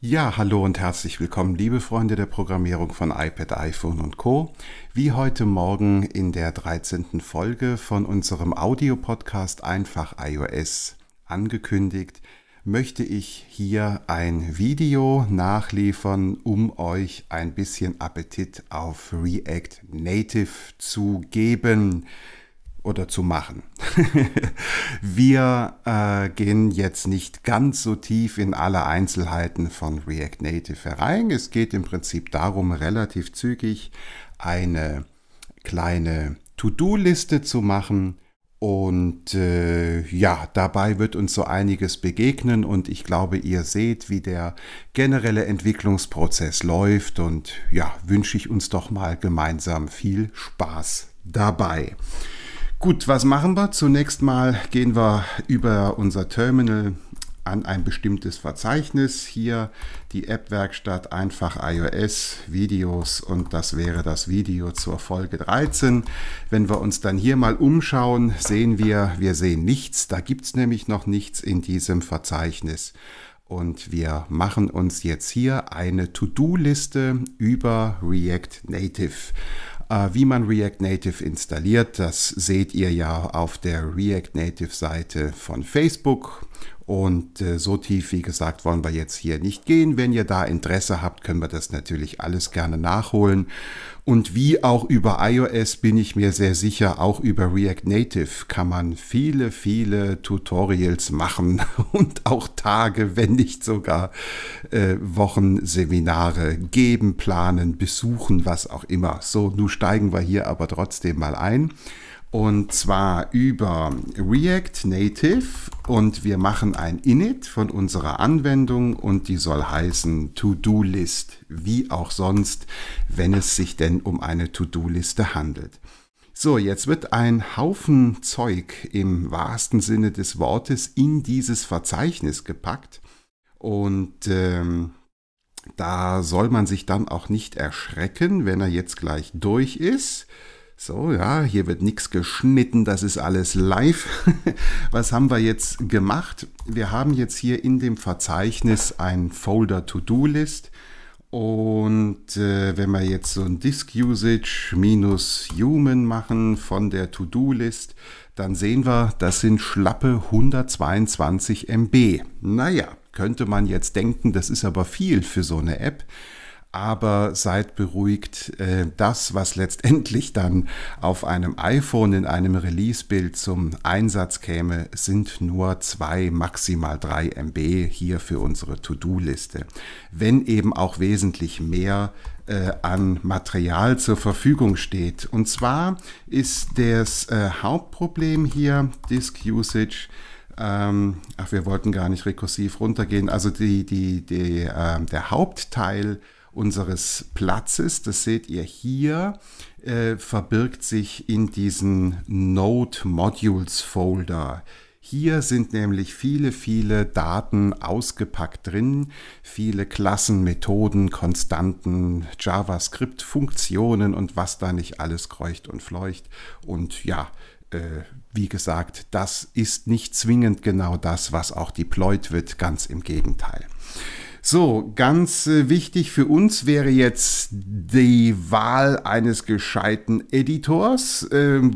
Ja, hallo und herzlich willkommen, liebe Freunde der Programmierung von iPad, iPhone und Co. Wie heute Morgen in der 13. Folge von unserem Audio-Podcast Einfach iOS angekündigt, möchte ich hier ein Video nachliefern, um euch ein bisschen Appetit auf React Native zu geben oder zu machen. wir äh, gehen jetzt nicht ganz so tief in alle Einzelheiten von React Native herein. Es geht im Prinzip darum, relativ zügig eine kleine To-Do-Liste zu machen. Und äh, ja, dabei wird uns so einiges begegnen und ich glaube, ihr seht, wie der generelle Entwicklungsprozess läuft und ja, wünsche ich uns doch mal gemeinsam viel Spaß dabei. Gut, was machen wir? Zunächst mal gehen wir über unser Terminal an ein bestimmtes Verzeichnis. Hier die App-Werkstatt einfach iOS, Videos und das wäre das Video zur Folge 13. Wenn wir uns dann hier mal umschauen, sehen wir, wir sehen nichts. Da gibt es nämlich noch nichts in diesem Verzeichnis. Und wir machen uns jetzt hier eine To-Do-Liste über React Native. Äh, wie man React Native installiert, das seht ihr ja auf der React Native Seite von Facebook. Und äh, so tief, wie gesagt, wollen wir jetzt hier nicht gehen. Wenn ihr da Interesse habt, können wir das natürlich alles gerne nachholen. Und wie auch über iOS bin ich mir sehr sicher, auch über React Native kann man viele, viele Tutorials machen und auch Tage, wenn nicht sogar äh, Wochen Seminare geben, planen, besuchen, was auch immer. So, nun steigen wir hier aber trotzdem mal ein. Und zwar über React Native und wir machen ein Init von unserer Anwendung und die soll heißen To-Do-List, wie auch sonst, wenn es sich denn um eine To-Do-Liste handelt. So, jetzt wird ein Haufen Zeug im wahrsten Sinne des Wortes in dieses Verzeichnis gepackt und ähm, da soll man sich dann auch nicht erschrecken, wenn er jetzt gleich durch ist. So, ja, hier wird nichts geschnitten, das ist alles live. Was haben wir jetzt gemacht? Wir haben jetzt hier in dem Verzeichnis ein Folder To-Do-List. Und äh, wenn wir jetzt so ein Disk Usage minus Human machen von der To-Do-List, dann sehen wir, das sind schlappe 122 MB. Naja, könnte man jetzt denken, das ist aber viel für so eine App aber seid beruhigt, äh, das, was letztendlich dann auf einem iPhone in einem Release-Bild zum Einsatz käme, sind nur zwei, maximal drei MB hier für unsere To-Do-Liste. Wenn eben auch wesentlich mehr äh, an Material zur Verfügung steht. Und zwar ist das äh, Hauptproblem hier Disk Usage ähm, ach, wir wollten gar nicht rekursiv runtergehen. Also die, die, die, äh, der Hauptteil unseres Platzes. Das seht ihr hier, äh, verbirgt sich in diesen Node Modules Folder. Hier sind nämlich viele, viele Daten ausgepackt drin, viele Klassen, Methoden, Konstanten, JavaScript-Funktionen und was da nicht alles kreucht und fleucht. Und ja, äh, wie gesagt, das ist nicht zwingend genau das, was auch deployed wird, ganz im Gegenteil. So, ganz äh, wichtig für uns wäre jetzt die Wahl eines gescheiten Editors. Ähm,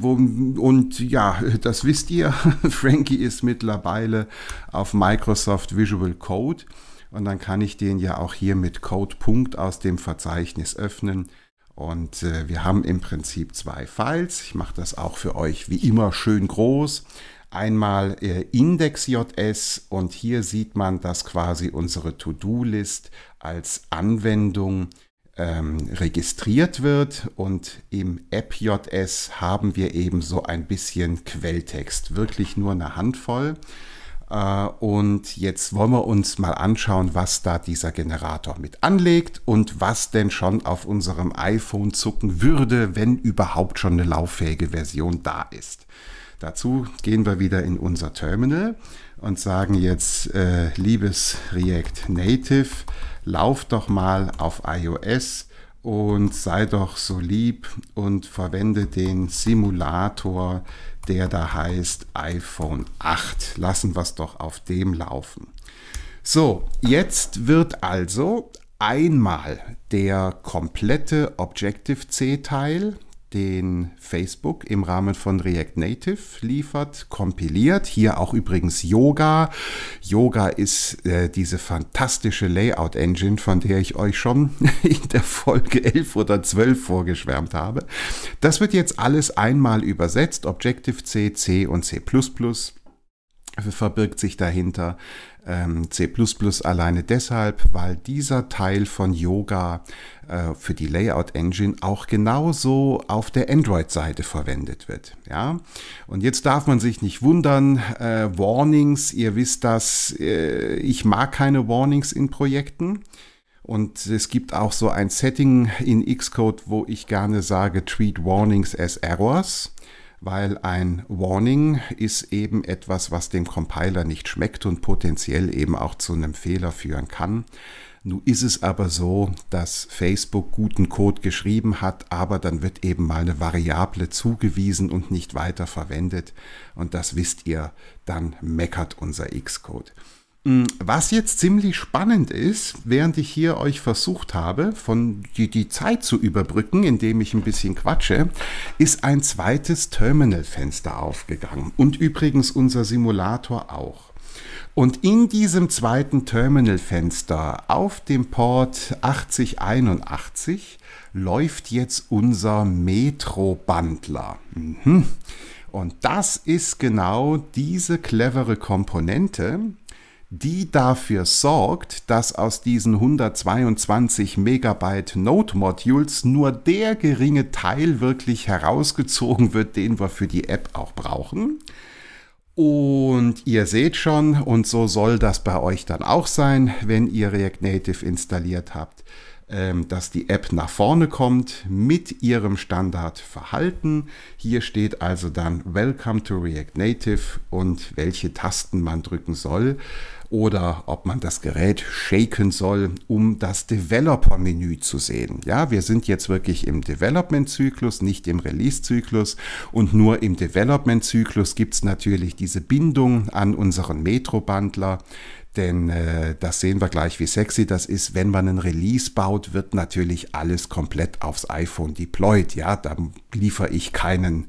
und ja, das wisst ihr, Frankie ist mittlerweile auf Microsoft Visual Code. Und dann kann ich den ja auch hier mit Code Punkt aus dem Verzeichnis öffnen. Und äh, wir haben im Prinzip zwei Files. Ich mache das auch für euch wie immer schön groß einmal äh, Index.js und hier sieht man, dass quasi unsere To-Do-List als Anwendung ähm, registriert wird und im App.js haben wir eben so ein bisschen Quelltext, wirklich nur eine Handvoll. Äh, und jetzt wollen wir uns mal anschauen, was da dieser Generator mit anlegt und was denn schon auf unserem iPhone zucken würde, wenn überhaupt schon eine lauffähige Version da ist. Dazu gehen wir wieder in unser Terminal und sagen jetzt, äh, liebes React Native, lauf doch mal auf iOS und sei doch so lieb und verwende den Simulator, der da heißt iPhone 8. Lassen wir es doch auf dem laufen. So, jetzt wird also einmal der komplette Objective-C-Teil, den Facebook im Rahmen von React Native liefert, kompiliert. Hier auch übrigens Yoga. Yoga ist äh, diese fantastische Layout-Engine, von der ich euch schon in der Folge 11 oder 12 vorgeschwärmt habe. Das wird jetzt alles einmal übersetzt, Objective-C, C und C++ verbirgt sich dahinter ähm, C++ alleine deshalb, weil dieser Teil von Yoga äh, für die Layout Engine auch genauso auf der Android-Seite verwendet wird. Ja, und jetzt darf man sich nicht wundern. Äh, warnings, ihr wisst das. Äh, ich mag keine Warnings in Projekten. Und es gibt auch so ein Setting in Xcode, wo ich gerne sage, treat warnings as errors weil ein Warning ist eben etwas, was dem Compiler nicht schmeckt und potenziell eben auch zu einem Fehler führen kann. Nun ist es aber so, dass Facebook guten Code geschrieben hat, aber dann wird eben mal eine Variable zugewiesen und nicht weiter verwendet. Und das wisst ihr, dann meckert unser Xcode. Mm, was jetzt ziemlich spannend ist, während ich hier euch versucht habe, von die, die Zeit zu überbrücken, indem ich ein bisschen quatsche, ist ein zweites Terminalfenster aufgegangen und übrigens unser Simulator auch. Und in diesem zweiten Terminalfenster auf dem Port 8081 läuft jetzt unser Metro-Bundler. Mhm. Und das ist genau diese clevere Komponente, die dafür sorgt, dass aus diesen 122 Megabyte Node Modules nur der geringe Teil wirklich herausgezogen wird, den wir für die App auch brauchen. Und ihr seht schon, und so soll das bei euch dann auch sein, wenn ihr React Native installiert habt, ähm, dass die App nach vorne kommt mit ihrem Standardverhalten. Hier steht also dann Welcome to React Native und welche Tasten man drücken soll oder ob man das Gerät shaken soll, um das Developer-Menü zu sehen. Ja, wir sind jetzt wirklich im Development-Zyklus, nicht im Release-Zyklus und nur im Development-Zyklus gibt es natürlich diese Bindung an unseren Metro-Bundler denn äh, das sehen wir gleich, wie sexy das ist. Wenn man ein Release baut, wird natürlich alles komplett aufs iPhone deployed. Ja, da liefere ich keinen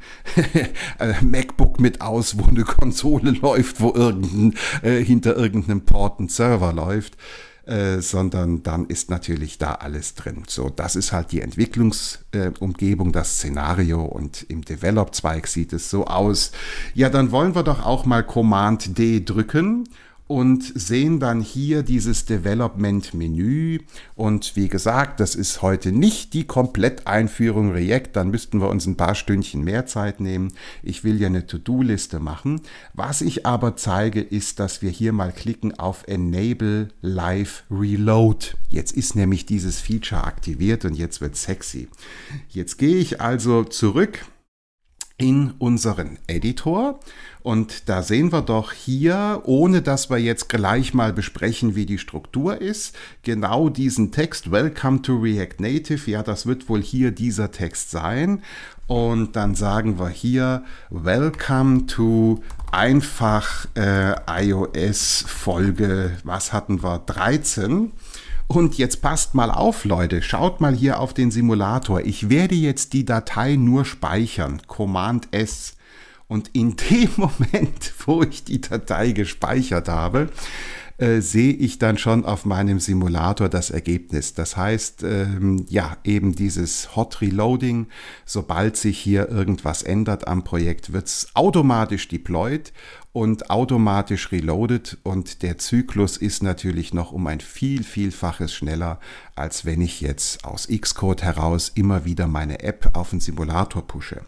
äh, MacBook mit aus, wo eine Konsole läuft, wo irgendein, äh, hinter irgendeinem Port ein Server läuft. Äh, sondern dann ist natürlich da alles drin. So, das ist halt die Entwicklungsumgebung, äh, das Szenario und im Develop-Zweig sieht es so aus. Ja, dann wollen wir doch auch mal Command D drücken und sehen dann hier dieses Development-Menü. Und wie gesagt, das ist heute nicht die Kompletteinführung React, dann müssten wir uns ein paar Stündchen mehr Zeit nehmen. Ich will ja eine To-Do-Liste machen. Was ich aber zeige, ist, dass wir hier mal klicken auf Enable Live Reload. Jetzt ist nämlich dieses Feature aktiviert und jetzt wird sexy. Jetzt gehe ich also zurück in unseren Editor. Und da sehen wir doch hier, ohne dass wir jetzt gleich mal besprechen, wie die Struktur ist, genau diesen Text, Welcome to React Native, ja, das wird wohl hier dieser Text sein. Und dann sagen wir hier, Welcome to einfach äh, iOS Folge, was hatten wir, 13. Und jetzt passt mal auf, Leute, schaut mal hier auf den Simulator. Ich werde jetzt die Datei nur speichern, Command S. Und in dem Moment, wo ich die Datei gespeichert habe, äh, sehe ich dann schon auf meinem Simulator das Ergebnis. Das heißt, ähm, ja, eben dieses Hot Reloading, sobald sich hier irgendwas ändert am Projekt, wird es automatisch deployed und automatisch reloaded und der Zyklus ist natürlich noch um ein viel, vielfaches schneller, als wenn ich jetzt aus Xcode heraus immer wieder meine App auf den Simulator pushe.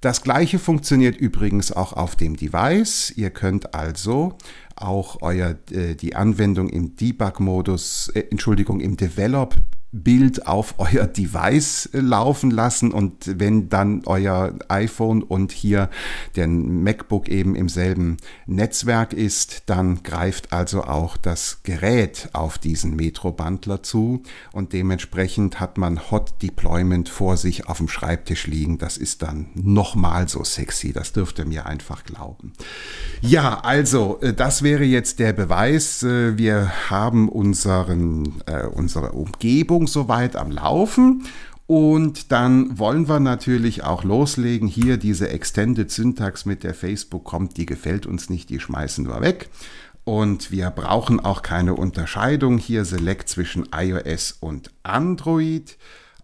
Das gleiche funktioniert übrigens auch auf dem Device. Ihr könnt also auch euer, äh, die Anwendung im Debug-Modus, äh, Entschuldigung, im Develop Bild auf euer Device laufen lassen und wenn dann euer iPhone und hier der MacBook eben im selben Netzwerk ist, dann greift also auch das Gerät auf diesen Metro-Bundler zu und dementsprechend hat man Hot Deployment vor sich auf dem Schreibtisch liegen. Das ist dann nochmal so sexy, das dürft ihr mir einfach glauben. Ja, also äh, das wäre jetzt der Beweis. Äh, wir haben unseren, äh, unsere Umgebung Werbung soweit am Laufen. Und dann wollen wir natürlich auch loslegen. Hier diese Extended Syntax mit der Facebook kommt, die gefällt uns nicht, die schmeißen wir weg. Und wir brauchen auch keine Unterscheidung hier Select zwischen iOS und Android.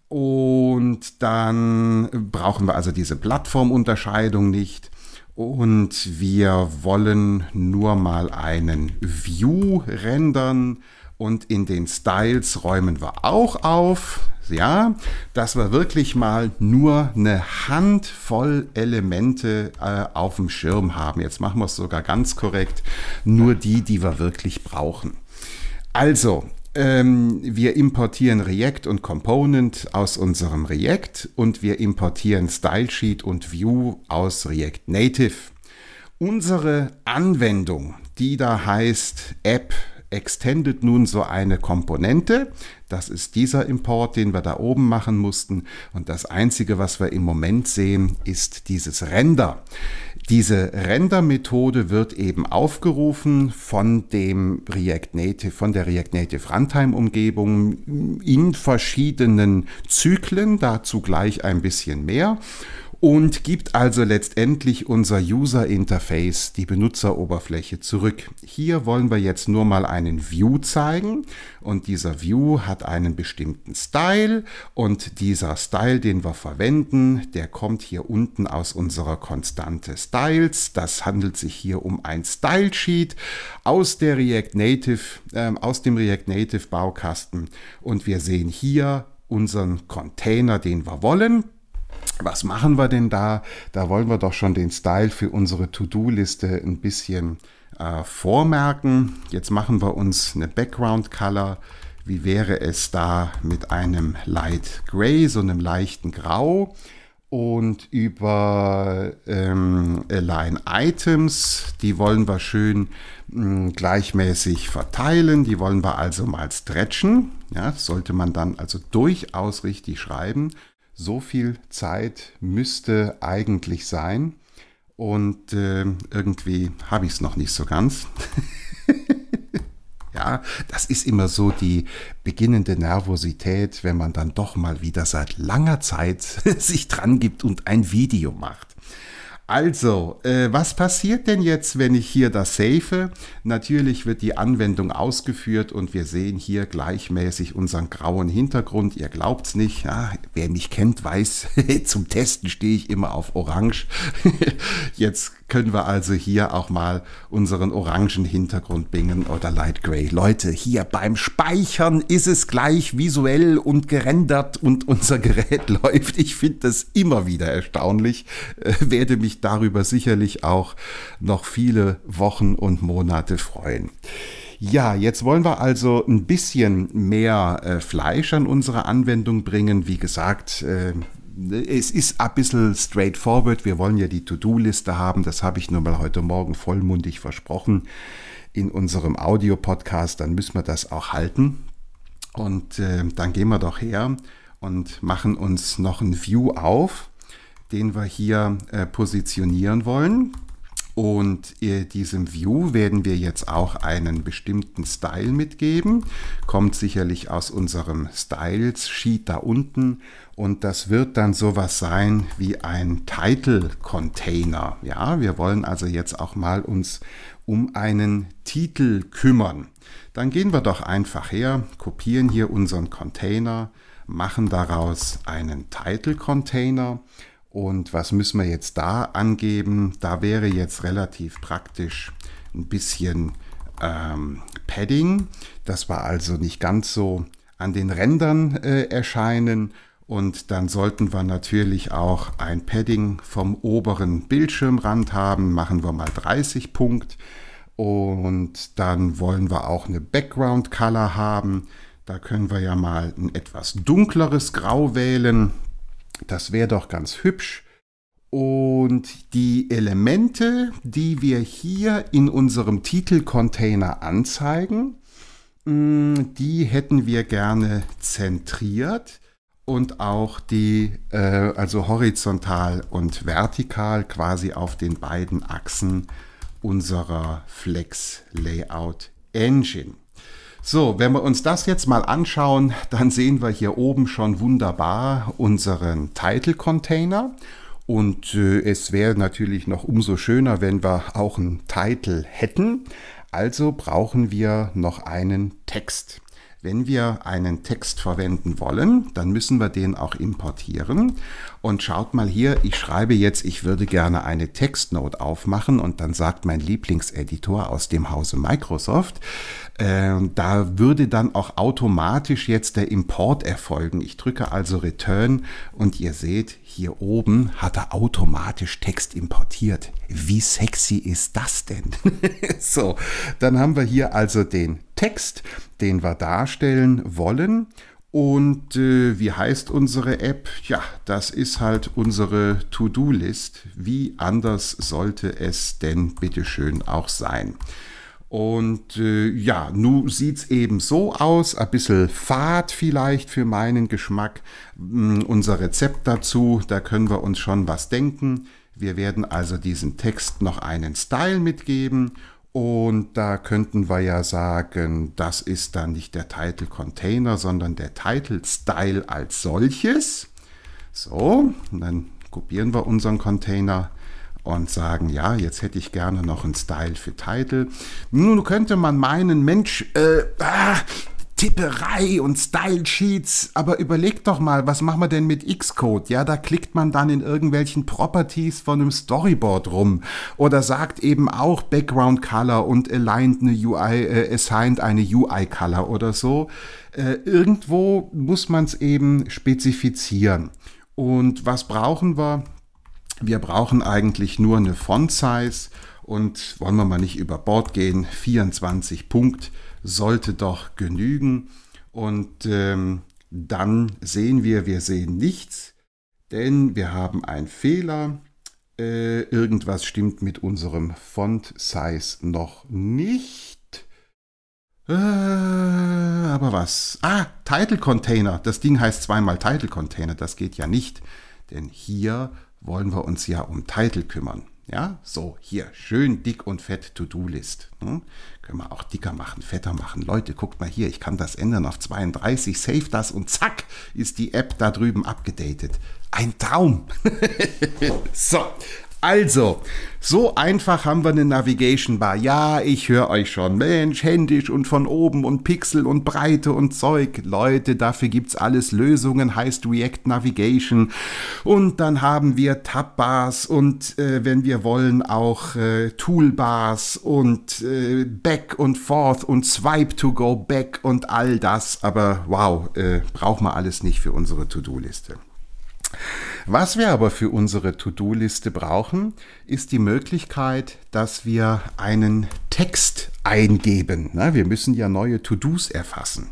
Und dann brauchen wir also diese Plattformunterscheidung nicht. Und wir wollen nur mal einen View rendern und in den Styles räumen wir auch auf, ja, dass wir wirklich mal nur eine Handvoll Elemente äh, auf dem Schirm haben. Jetzt machen wir es sogar ganz korrekt. Nur die, die wir wirklich brauchen. Also, ähm, wir importieren React und Component aus unserem React und wir importieren Stylesheet und View aus React Native. Unsere Anwendung, die da heißt App extendet nun so eine Komponente. Das ist dieser Import, den wir da oben machen mussten. Und das Einzige, was wir im Moment sehen, ist dieses Render. Diese Render-Methode wird eben aufgerufen von dem React Native, von der React Native Runtime-Umgebung in verschiedenen Zyklen, dazu gleich ein bisschen mehr und gibt also letztendlich unser User Interface, die Benutzeroberfläche zurück. Hier wollen wir jetzt nur mal einen View zeigen und dieser View hat einen bestimmten Style und dieser Style, den wir verwenden, der kommt hier unten aus unserer Konstante Styles. Das handelt sich hier um ein Style Sheet aus der React Native, äh, aus dem React Native Baukasten und wir sehen hier unseren Container, den wir wollen was machen wir denn da? Da wollen wir doch schon den Style für unsere To-Do-Liste ein bisschen äh, vormerken. Jetzt machen wir uns eine Background Color. Wie wäre es da mit einem Light Gray, so einem leichten Grau? Und über ähm, Align Items, die wollen wir schön mh, mm, gleichmäßig verteilen. Die wollen wir also mal stretchen. Ja, sollte man dann also durchaus richtig schreiben. So viel Zeit müsste eigentlich sein. Und äh, irgendwie habe ich es noch nicht so ganz. ja, das ist immer so die beginnende Nervosität, wenn man dann doch mal wieder seit langer Zeit sich dran gibt und ein Video macht. Also, äh, was passiert denn jetzt, wenn ich hier das save? Natürlich wird die Anwendung ausgeführt und wir sehen hier gleichmäßig unseren grauen Hintergrund. Ihr glaubt's nicht, ja, wer mich kennt, weiß, zum Testen stehe ich immer auf Orange. jetzt können wir also hier auch mal unseren orangen Hintergrund bingen oder Light Gray. Leute, hier beim Speichern ist es gleich visuell und gerendert und unser Gerät läuft. Ich finde das immer wieder erstaunlich, äh, werde mich darüber sicherlich auch noch viele Wochen und Monate freuen. Ja, jetzt wollen wir also ein bisschen mehr äh, Fleisch an unsere Anwendung bringen. Wie gesagt, äh, Ne, es ist ein bisschen straightforward. Wir wollen ja die To-Do-Liste haben. Das habe ich nur mal heute Morgen vollmundig versprochen in unserem Audio-Podcast. Dann müssen wir das auch halten. Und äh, dann gehen wir doch her und machen uns noch ein View auf, den wir hier äh, positionieren wollen. Und äh, diesem View werden wir jetzt auch einen bestimmten Style mitgeben. Kommt sicherlich aus unserem Styles-Sheet da unten. Und das wird dann sowas sein wie ein Title-Container. Ja, wir wollen also jetzt auch mal uns um einen Titel kümmern. Dann gehen wir doch einfach her, kopieren hier unseren Container, machen daraus einen Title-Container und was müssen wir jetzt da angeben? Da wäre jetzt relativ praktisch ein bisschen ähm, Padding, dass wir also nicht ganz so an den Rändern äh, erscheinen. Und dann sollten wir natürlich auch ein Padding vom oberen Bildschirmrand haben. Machen wir mal 30 Punkt. Und dann wollen wir auch eine Background Color haben. Da können wir ja mal ein etwas dunkleres Grau wählen. Das wäre doch ganz hübsch. Und die Elemente, die wir hier in unserem Titelcontainer anzeigen, mm, die hätten wir gerne zentriert und auch die, äh, also horizontal und vertikal quasi auf den beiden Achsen unserer Flex Layout Engine. So, wenn wir uns das jetzt mal anschauen, dann sehen wir hier oben schon wunderbar unseren Title Container. Und äh, es wäre natürlich noch umso schöner, wenn wir auch einen Title hätten. Also brauchen wir noch einen Text. Wenn wir einen Text verwenden wollen, dann müssen wir den auch importieren. Und schaut mal hier, ich schreibe jetzt, ich würde gerne eine Textnote aufmachen und dann sagt mein Lieblingseditor aus dem Hause Microsoft, äh, da würde dann auch automatisch jetzt der Import erfolgen. Ich drücke also Return und ihr seht, hier oben hat er automatisch Text importiert. Wie sexy ist das denn? so, dann haben wir hier also den Text, den wir darstellen wollen. Und äh, wie heißt unsere App? Ja, das ist halt unsere To-Do-List. Wie anders sollte es denn bitteschön auch sein? Und äh, ja, nun sieht es eben so aus, ein bisschen fad vielleicht für meinen Geschmack. Mh, mm, unser Rezept dazu, da können wir uns schon was denken. Wir werden also diesem Text noch einen Style mitgeben und da könnten wir ja sagen, das ist dann nicht der Title Container, sondern der Title Style als solches. So, dann kopieren wir unseren Container und sagen, ja, jetzt hätte ich gerne noch einen Style für Title. Nun könnte man meinen, Mensch, äh, ah, Tipperei und Style-Sheets, aber überlegt doch mal, was machen wir denn mit Xcode? Ja, da klickt man dann in irgendwelchen Properties von einem Storyboard rum oder sagt eben auch Background Color und aligned eine UI, äh, assigned eine UI Color oder so. Äh, irgendwo muss man es eben spezifizieren. Und was brauchen wir? Wir brauchen eigentlich nur eine Font-Size und wollen wir mal nicht über Bord gehen. 24 Punkt sollte doch genügen. Und ähm, dann sehen wir, wir sehen nichts, denn wir haben einen Fehler. Äh, irgendwas stimmt mit unserem Font-Size noch nicht. Äh, aber was? Ah, Title Container. Das Ding heißt zweimal Title Container. Das geht ja nicht. Denn hier wollen wir uns ja um Titel kümmern. Ja, so hier schön dick und fett To-Do-List. Hm? Können wir auch dicker machen, fetter machen. Leute, guckt mal hier, ich kann das ändern auf 32, save das und zack ist die App da drüben abgedatet. Ein Traum. so, also, so einfach haben wir eine Navigation Bar. Ja, ich höre euch schon. Mensch, händisch und von oben und Pixel und Breite und Zeug. Leute, dafür gibt's alles. Lösungen heißt React Navigation. Und dann haben wir Tabbars und äh, wenn wir wollen auch äh, Toolbars und äh, Back und Forth und Swipe to go back und all das. Aber wow, äh, braucht man alles nicht für unsere To-Do-Liste. Was wir aber für unsere To-Do-Liste brauchen, ist die Möglichkeit, dass wir einen Text eingeben. wir müssen ja neue To-Dos erfassen.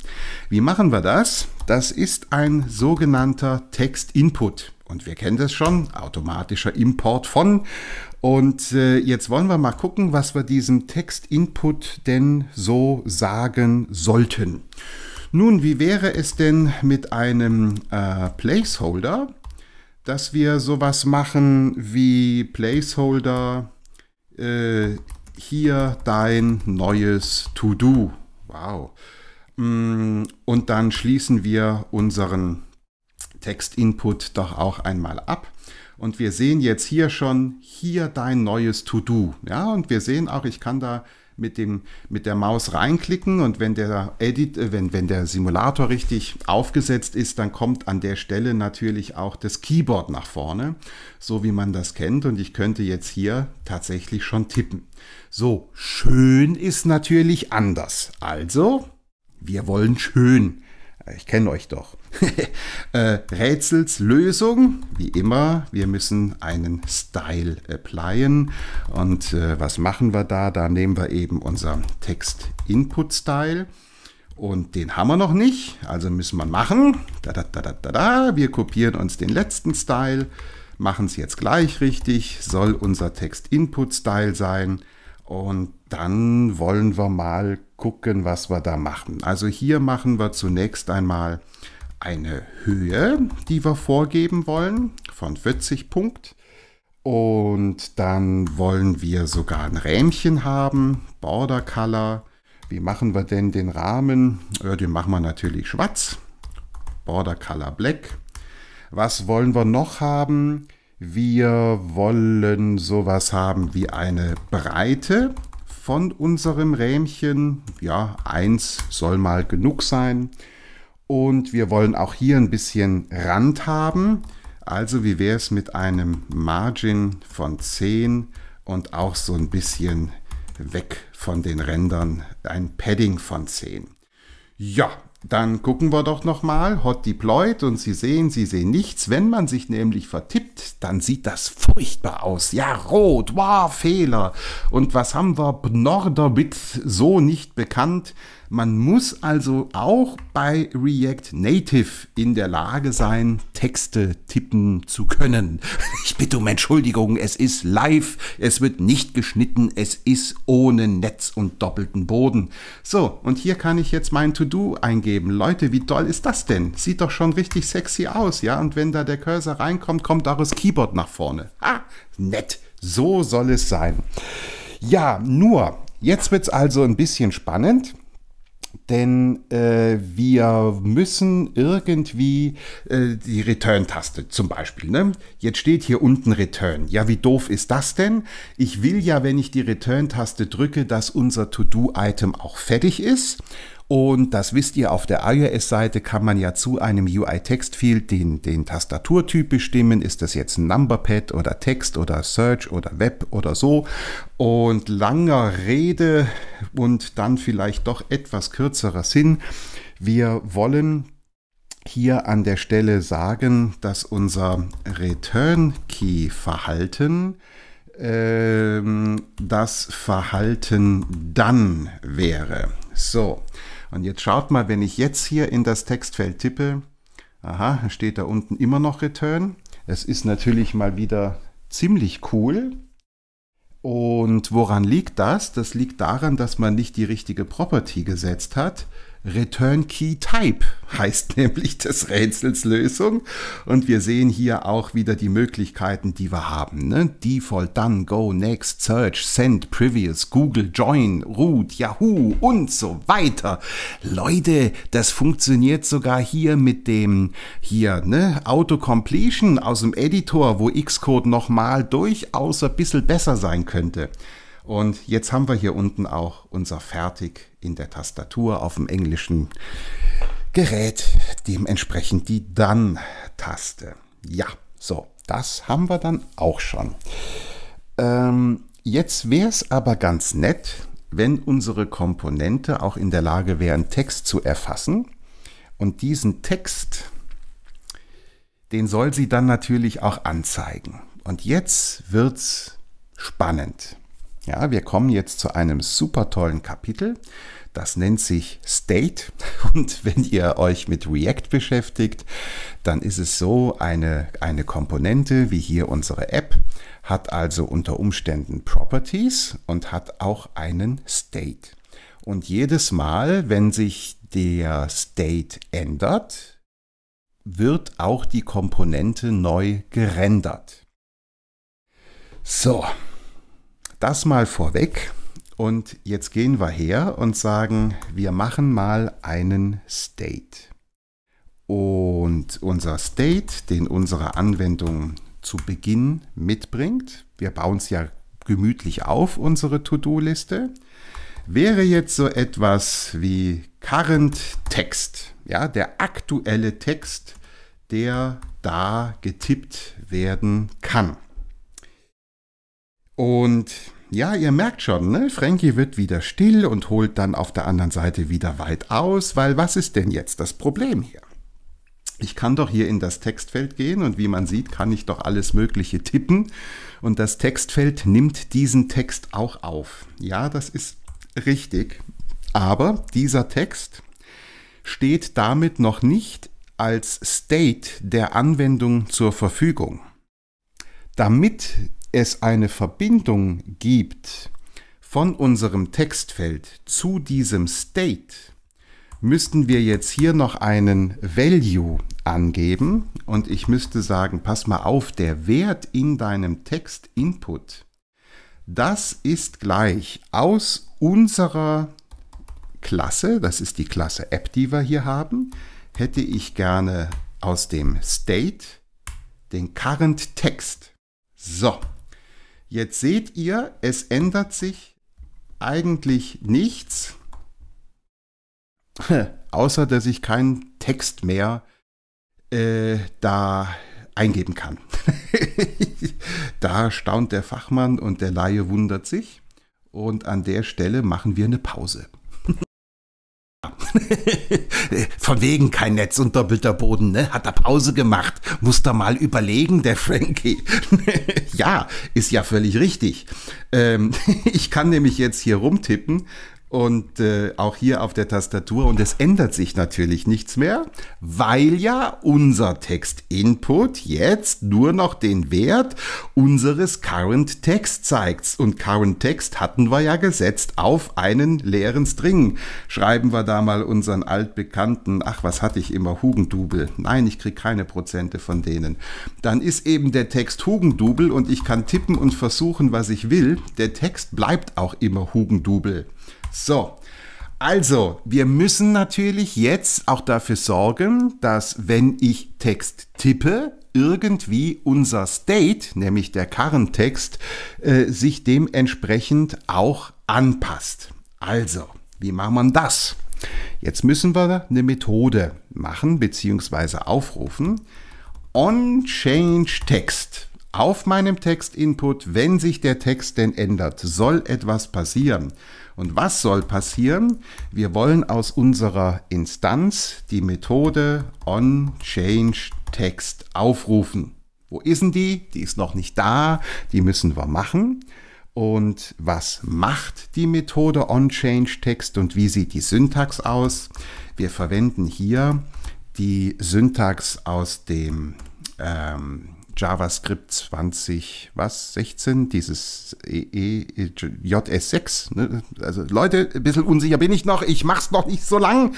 Wie machen wir das? Das ist ein sogenannter Text-Input. Und wir kennen das schon, automatischer Import von. Und äh, jetzt wollen wir mal gucken, was wir diesem Text-Input denn so sagen sollten. Nun, wie wäre es denn mit einem äh, Placeholder? dass wir sowas machen wie Placeholder, äh, hier dein neues To-Do. Wow. Mm, und dann schließen wir unseren Textinput doch auch einmal ab. Und wir sehen jetzt hier schon, hier dein neues To-Do. Ja, und wir sehen auch, ich kann da mit, dem, mit der Maus reinklicken und wenn der Edit, äh, wenn, wenn der Simulator richtig aufgesetzt ist, dann kommt an der Stelle natürlich auch das Keyboard nach vorne, so wie man das kennt. Und ich könnte jetzt hier tatsächlich schon tippen. So, schön ist natürlich anders. Also, wir wollen schön ich kenne euch doch. Äh, Rätselslösung, wie immer, wir müssen einen Style applyen. Und äh, was machen wir da? Da nehmen wir eben unseren Text-Input-Style. Und den haben wir noch nicht, also müssen wir machen. Da, da, da, da, da, da. Wir kopieren uns den letzten Style, machen es jetzt gleich richtig, soll unser Text-Input-Style sein. Und dann wollen wir mal gucken, was wir da machen. Also hier machen wir zunächst einmal eine Höhe, die wir vorgeben wollen von 40 Punkt. Und dann wollen wir sogar ein Rähmchen haben, Border Color. Wie machen wir denn den Rahmen? Den machen wir natürlich schwarz, Border Color Black. Was wollen wir noch haben? Wir wollen sowas haben wie eine Breite von unserem Rähmchen. Ja, eins soll mal genug sein. Und wir wollen auch hier ein bisschen Rand haben. Also wie wäre es mit einem Margin von 10 und auch so ein bisschen weg von den Rändern ein Padding von 10. Ja, dann gucken wir doch nochmal, Hot Deployed und Sie sehen, Sie sehen nichts. Wenn man sich nämlich vertippt, dann sieht das furchtbar aus. Ja, rot, wow, Fehler. Und was haben wir? Bnorderwitz, so nicht bekannt. Man muss also auch bei React Native in der Lage sein, Texte tippen zu können. Ich bitte um Entschuldigung, es ist live, es wird nicht geschnitten, es ist ohne Netz und doppelten Boden. So, und hier kann ich jetzt mein To-Do eingeben. Leute, wie toll ist das denn? Sieht doch schon richtig sexy aus, ja? Und wenn da der Cursor reinkommt, kommt auch das Keyboard nach vorne. Ah, nett. So soll es sein. Ja, nur, jetzt wird es also ein bisschen spannend denn äh, wir müssen irgendwie äh, die Return-Taste zum Beispiel. Ne? Jetzt steht hier unten Return. Ja, wie doof ist das denn? Ich will ja, wenn ich die Return-Taste drücke, dass unser To-Do-Item auch fertig ist. Und das wisst ihr, auf der iOS-Seite kann man ja zu einem UI-Text-Field den, den Tastaturtyp bestimmen. Ist das jetzt ein Numberpad oder Text oder Search oder Web oder so? Und langer Rede und dann vielleicht doch etwas kürzerer Sinn. Wir wollen hier an der Stelle sagen, dass unser Return-Key-Verhalten äh, das Verhalten dann wäre. So, und jetzt schaut mal, wenn ich jetzt hier in das Textfeld tippe, aha, steht da unten immer noch Return. Es ist natürlich mal wieder ziemlich cool. Und woran liegt das? Das liegt daran, dass man nicht die richtige Property gesetzt hat. Return Key Type heißt nämlich das Rätsels Lösung. Und wir sehen hier auch wieder die Möglichkeiten, die wir haben. Ne? Default, Done, Go, Next, Search, Send, Previous, Google, Join, Root, Yahoo und so weiter. Leute, das funktioniert sogar hier mit dem hier, ne? Auto-Completion aus dem Editor, wo Xcode nochmal durchaus ein bisschen besser sein könnte. Und jetzt haben wir hier unten auch unser fertig in der Tastatur auf dem englischen Gerät dementsprechend die Dann-Taste. Ja, so, das haben wir dann auch schon. Ähm, jetzt wäre es aber ganz nett, wenn unsere Komponente auch in der Lage wäre, einen Text zu erfassen. Und diesen Text, den soll sie dann natürlich auch anzeigen. Und jetzt wird es spannend. Ja, wir kommen jetzt zu einem super tollen Kapitel. Das nennt sich State. Und wenn ihr euch mit React beschäftigt, dann ist es so, eine, eine Komponente wie hier unsere App hat also unter Umständen Properties und hat auch einen State. Und jedes Mal, wenn sich der State ändert, wird auch die Komponente neu gerendert. So, das mal vorweg. Und jetzt gehen wir her und sagen, wir machen mal einen State. Und unser State, den unsere Anwendung zu Beginn mitbringt, wir bauen es ja gemütlich auf, unsere To-Do-Liste, wäre jetzt so etwas wie Current Text, ja, der aktuelle Text, der da getippt werden kann. Und ja, ihr merkt schon, ne? Frankie wird wieder still und holt dann auf der anderen Seite wieder weit aus, weil was ist denn jetzt das Problem hier? Ich kann doch hier in das Textfeld gehen und wie man sieht, kann ich doch alles Mögliche tippen und das Textfeld nimmt diesen Text auch auf. Ja, das ist richtig, aber dieser Text steht damit noch nicht als State der Anwendung zur Verfügung. Damit es eine Verbindung gibt von unserem Textfeld zu diesem State, müssten wir jetzt hier noch einen Value angeben und ich müsste sagen, pass mal auf, der Wert in deinem Text-Input, das ist gleich aus unserer Klasse, das ist die Klasse App, die wir hier haben, hätte ich gerne aus dem State den Current Text. So, Jetzt seht ihr, es ändert sich eigentlich nichts, außer dass ich keinen Text mehr äh, da eingeben kann. da staunt der Fachmann und der Laie wundert sich. Und an der Stelle machen wir eine Pause. Von wegen kein Netz und doppelter Boden, ne? Hat er Pause gemacht. Muss da mal überlegen, der Frankie. ja, ist ja völlig richtig. Ähm, ich kann nämlich jetzt hier rumtippen und äh, auch hier auf der Tastatur. Und es ändert sich natürlich nichts mehr, weil ja unser Text-Input jetzt nur noch den Wert unseres Current Text zeigt. Und Current Text hatten wir ja gesetzt auf einen leeren String. Schreiben wir da mal unseren altbekannten, ach was hatte ich immer, Hugendubel. Nein, ich kriege keine Prozente von denen. Dann ist eben der Text Hugendubel und ich kann tippen und versuchen, was ich will. Der Text bleibt auch immer Hugendubel. So. Also, wir müssen natürlich jetzt auch dafür sorgen, dass wenn ich Text tippe, irgendwie unser State, nämlich der Karrentext, äh, sich dementsprechend auch anpasst. Also, wie macht man das? Jetzt müssen wir eine Methode machen bzw. aufrufen. OnChangeText. Auf meinem Text-Input, wenn sich der Text denn ändert, soll etwas passieren. Und was soll passieren? Wir wollen aus unserer Instanz die Methode onChangeText aufrufen. Wo ist denn die? Die ist noch nicht da. Die müssen wir machen. Und was macht die Methode onChangeText und wie sieht die Syntax aus? Wir verwenden hier die Syntax aus dem ähm, JavaScript 20, was, 16, dieses e, e, e JS6. Ne? Also Leute, ein bisschen unsicher bin ich noch, ich mach's noch nicht so lang.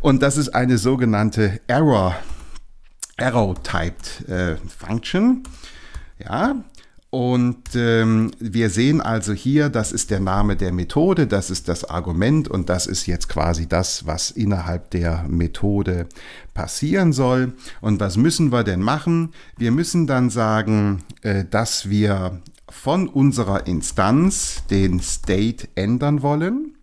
Und das ist eine sogenannte Error, Error-Typed äh, Function. Ja, und ähm, wir sehen also hier, das ist der Name der Methode, das ist das Argument und das ist jetzt quasi das, was innerhalb der Methode passieren soll. Und was müssen wir denn machen? Wir müssen dann sagen, äh, dass wir von unserer Instanz den State ändern wollen.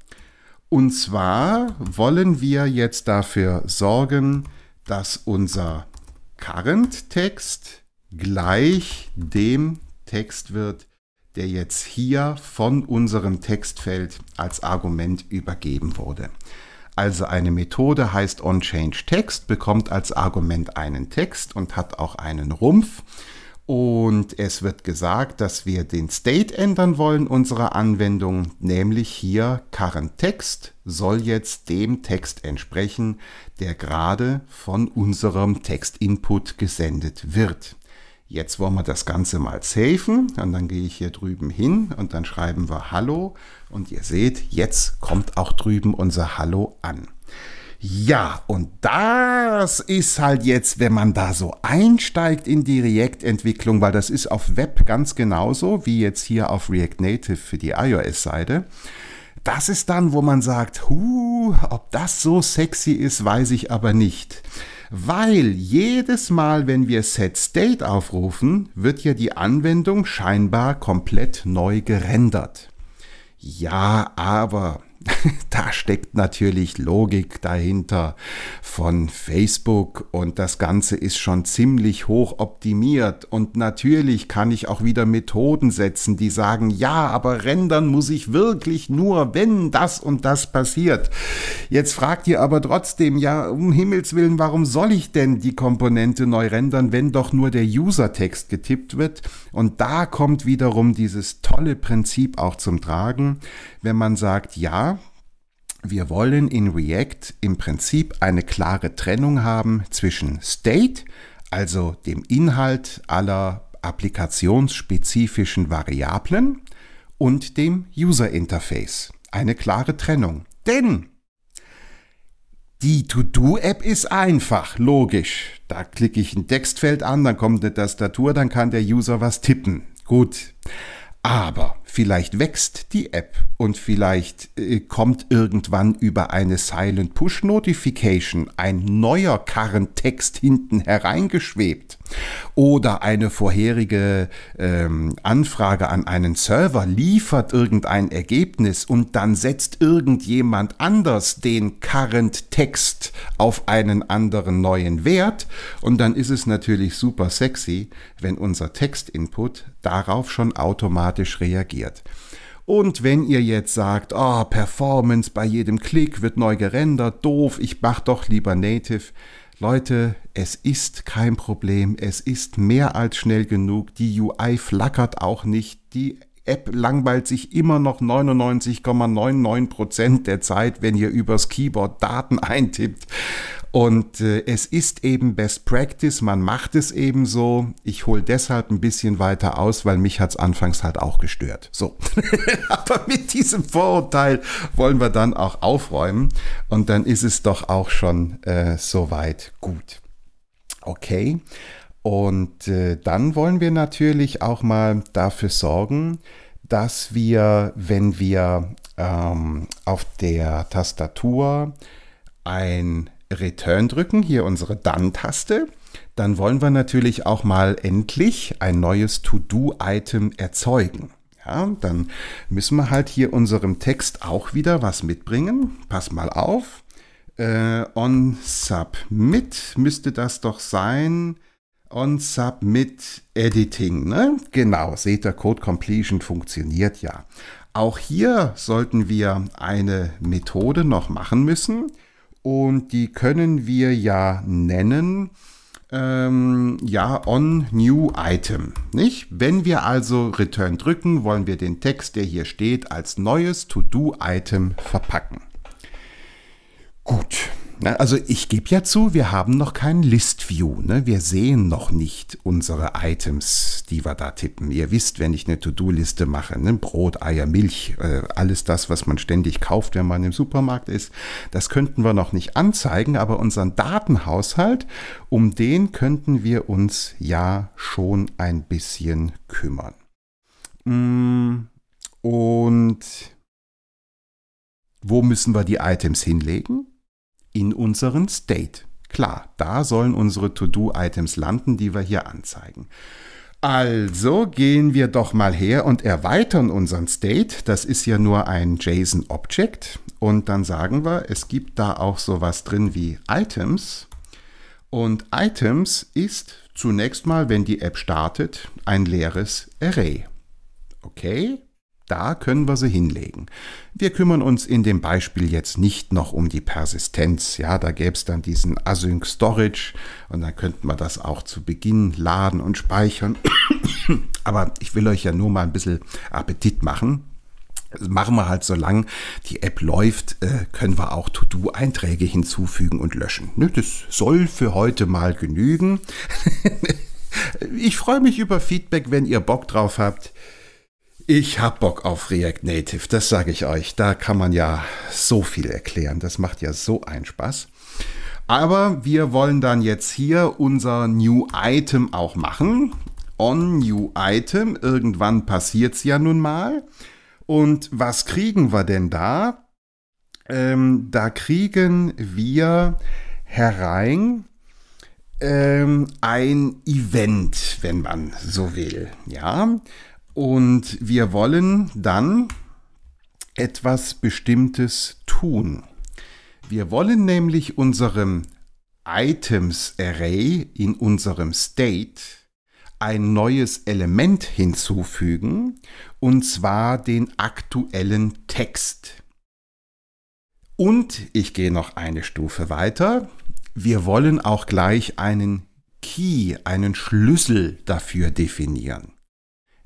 Und zwar wollen wir jetzt dafür sorgen, dass unser Current-Text gleich dem Text wird, der jetzt hier von unserem Textfeld als Argument übergeben wurde. Also eine Methode heißt onChangeText, bekommt als Argument einen Text und hat auch einen Rumpf. Und es wird gesagt, dass wir den State ändern wollen unserer Anwendung, nämlich hier currentText soll jetzt dem Text entsprechen, der gerade von unserem Textinput gesendet wird. Jetzt wollen wir das Ganze mal safen und dann gehe ich hier drüben hin und dann schreiben wir Hallo und ihr seht, jetzt kommt auch drüben unser Hallo an. Ja, und das ist halt jetzt, wenn man da so einsteigt in die React-Entwicklung, weil das ist auf Web ganz genauso wie jetzt hier auf React Native für die iOS-Seite. Das ist dann, wo man sagt, huh, ob das so sexy ist, weiß ich aber nicht. Weil jedes Mal, wenn wir setState aufrufen, wird ja die Anwendung scheinbar komplett neu gerendert. Ja, aber da steckt natürlich Logik dahinter von Facebook und das Ganze ist schon ziemlich hoch optimiert und natürlich kann ich auch wieder Methoden setzen, die sagen, ja, aber rendern muss ich wirklich nur, wenn das und das passiert. Jetzt fragt ihr aber trotzdem, ja, um Himmels Willen, warum soll ich denn die Komponente neu rendern, wenn doch nur der User-Text getippt wird? Und da kommt wiederum dieses tolle Prinzip auch zum Tragen wenn man sagt, ja, wir wollen in React im Prinzip eine klare Trennung haben zwischen State, also dem Inhalt aller applikationsspezifischen Variablen, und dem User Interface. Eine klare Trennung. Denn die To-Do-App ist einfach, logisch. Da klicke ich ein Textfeld an, dann kommt eine Tastatur, dann kann der User was tippen. Gut. Aber Vielleicht wächst die App und vielleicht äh, kommt irgendwann über eine Silent Push Notification ein neuer Karrentext hinten hereingeschwebt oder eine vorherige ähm, Anfrage an einen Server liefert irgendein Ergebnis und dann setzt irgendjemand anders den Current Text auf einen anderen neuen Wert und dann ist es natürlich super sexy, wenn unser Text Input darauf schon automatisch reagiert. Und wenn ihr jetzt sagt, oh, Performance bei jedem Klick wird neu gerendert, doof, ich mach doch lieber Native, Leute, es ist kein Problem, es ist mehr als schnell genug, die UI flackert auch nicht, die App langweilt sich immer noch 99,99% ,99 der Zeit, wenn ihr übers Keyboard Daten eintippt. Und äh, es ist eben Best Practice, man macht es eben so. Ich hole deshalb ein bisschen weiter aus, weil mich hat es anfangs halt auch gestört. So. Aber mit diesem Vorurteil wollen wir dann auch aufräumen. Und dann ist es doch auch schon äh, soweit gut. Okay. Und äh, dann wollen wir natürlich auch mal dafür sorgen, dass wir, wenn wir ähm, auf der Tastatur ein Return drücken, hier unsere done taste dann wollen wir natürlich auch mal endlich ein neues To-Do-Item erzeugen. Ja, dann müssen wir halt hier unserem Text auch wieder was mitbringen. Pass mal auf. Äh, on Submit müsste das doch sein. On Submit Editing, ne? Genau, seht ihr, Code Completion funktioniert ja. Auch hier sollten wir eine Methode noch machen müssen und die können wir ja nennen. Ähm, ja, on new item, nicht? Wenn wir also Return drücken, wollen wir den Text, der hier steht, als neues To-Do-Item verpacken. Gut, also ich gebe ja zu, wir haben noch keinen List-View. Ne? Wir sehen noch nicht unsere Items, die wir da tippen. Ihr wisst, wenn ich eine To-Do-Liste mache, ne? Brot, Eier, Milch, äh, alles das, was man ständig kauft, wenn man im Supermarkt ist, das könnten wir noch nicht anzeigen, aber unseren Datenhaushalt, um den könnten wir uns ja schon ein bisschen kümmern. Mm, und wo müssen wir die Items hinlegen? in unseren State. Klar, da sollen unsere To-Do-Items landen, die wir hier anzeigen. Also gehen wir doch mal her und erweitern unseren State. Das ist ja nur ein JSON-Object. Und dann sagen wir, es gibt da auch sowas drin wie Items. Und Items ist zunächst mal, wenn die App startet, ein leeres Array. Okay, da können wir sie hinlegen. Wir kümmern uns in dem Beispiel jetzt nicht noch um die Persistenz. Ja, da gäbe es dann diesen Async Storage und dann könnten wir das auch zu Beginn laden und speichern. Aber ich will euch ja nur mal ein bisschen Appetit machen. Das machen wir halt, so lang, die App läuft, äh, können wir auch To-Do-Einträge hinzufügen und löschen. Das soll für heute mal genügen. ich freue mich über Feedback, wenn ihr Bock drauf habt. Ich hab Bock auf React Native, das sage ich euch. Da kann man ja so viel erklären. Das macht ja so einen Spaß. Aber wir wollen dann jetzt hier unser New Item auch machen. On New Item. Irgendwann passiert's ja nun mal. Und was kriegen wir denn da? Ähm, da kriegen wir herein ähm, ein Event, wenn man so will. Ja, und wir wollen dann etwas Bestimmtes tun. Wir wollen nämlich unserem Items Array in unserem State ein neues Element hinzufügen, und zwar den aktuellen Text. Und ich gehe noch eine Stufe weiter. Wir wollen auch gleich einen Key, einen Schlüssel dafür definieren.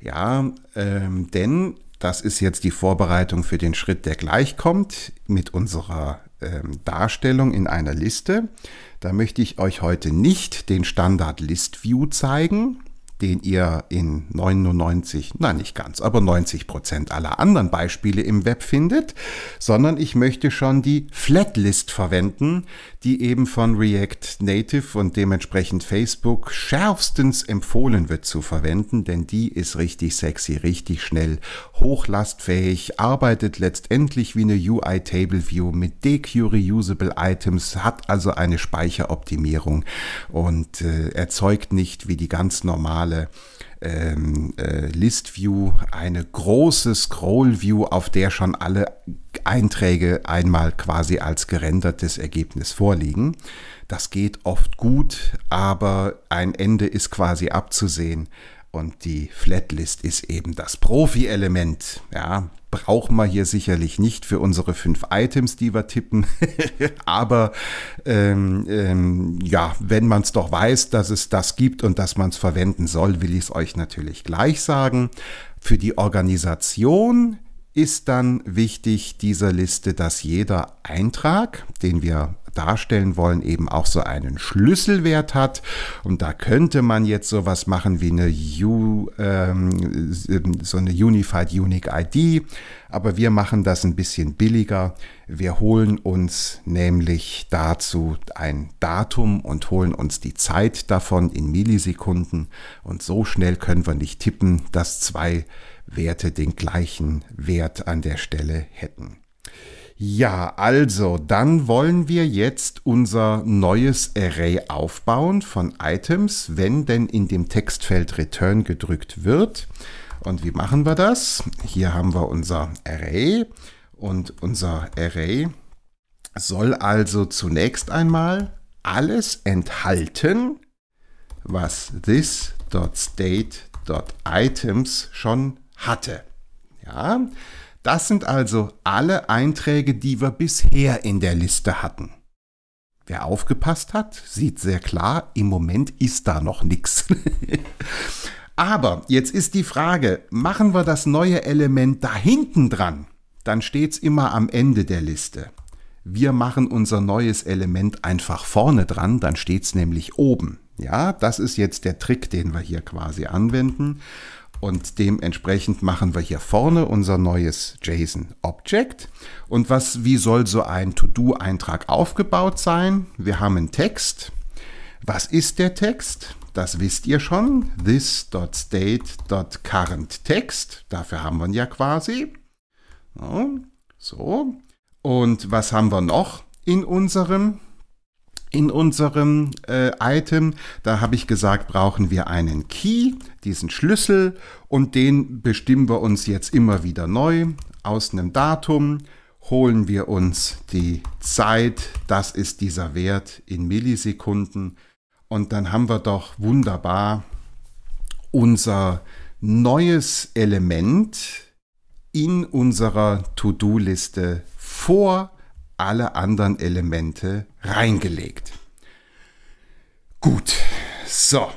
Ja, ähm, denn das ist jetzt die Vorbereitung für den Schritt, der gleich kommt mit unserer ähm, Darstellung in einer Liste. Da möchte ich euch heute nicht den Standard List View zeigen, den ihr in 99, nein nicht ganz, aber 90 Prozent aller anderen Beispiele im Web findet, sondern ich möchte schon die Flatlist verwenden, die eben von React Native und dementsprechend Facebook schärfstens empfohlen wird zu verwenden, denn die ist richtig sexy, richtig schnell, hochlastfähig, arbeitet letztendlich wie eine UI Table View mit dequery-usable Items, hat also eine Speicheroptimierung und äh, erzeugt nicht wie die ganz normale ähm, äh, List-View eine große Scroll-View, auf der schon alle Einträge einmal quasi als gerendertes Ergebnis vorliegen. Das geht oft gut, aber ein Ende ist quasi abzusehen und die Flatlist ist eben das Profi-Element. Ja, brauchen wir hier sicherlich nicht für unsere fünf Items, die wir tippen. Aber ähm, ähm, ja, wenn man es doch weiß, dass es das gibt und dass man es verwenden soll, will ich es euch natürlich gleich sagen. Für die Organisation ist dann wichtig dieser Liste, dass jeder Eintrag, den wir darstellen wollen, eben auch so einen Schlüsselwert hat. Und da könnte man jetzt sowas machen wie eine, U, ähm, ähm so eine Unified Unique ID aber wir machen das ein bisschen billiger. Wir holen uns nämlich dazu ein Datum und holen uns die Zeit davon in Millisekunden und so schnell können wir nicht tippen, dass zwei Werte den gleichen Wert an der Stelle hätten. Ja, also, dann wollen wir jetzt unser neues Array aufbauen von Items, wenn denn in dem Textfeld Return gedrückt wird. Und wie machen wir das? Hier haben wir unser Array und unser Array soll also zunächst einmal alles enthalten, was this.state.items schon hatte. Ja, das sind also alle Einträge, die wir bisher in der Liste hatten. Wer aufgepasst hat, sieht sehr klar, im Moment ist da noch nichts. Aber jetzt ist die Frage, machen wir das neue Element da hinten dran? Dann steht es immer am Ende der Liste. Wir machen unser neues Element einfach vorne dran, dann steht es nämlich oben. Ja, das ist jetzt der Trick, den wir hier quasi anwenden. Und dementsprechend machen wir hier vorne unser neues JSON-Object. Und was, wie soll so ein To-Do-Eintrag aufgebaut sein? Wir haben einen Text. Was ist der Text? das wisst ihr schon, this.state.currentText, dafür haben wir ihn ja quasi. So, und was haben wir noch in unserem, in unserem äh, Item? Da habe ich gesagt, brauchen wir einen Key, diesen Schlüssel, und den bestimmen wir uns jetzt immer wieder neu aus einem Datum holen wir uns die Zeit, das ist dieser Wert in Millisekunden, und dann haben wir doch wunderbar unser neues Element in unserer To-Do-Liste vor alle anderen Elemente reingelegt. Gut, so.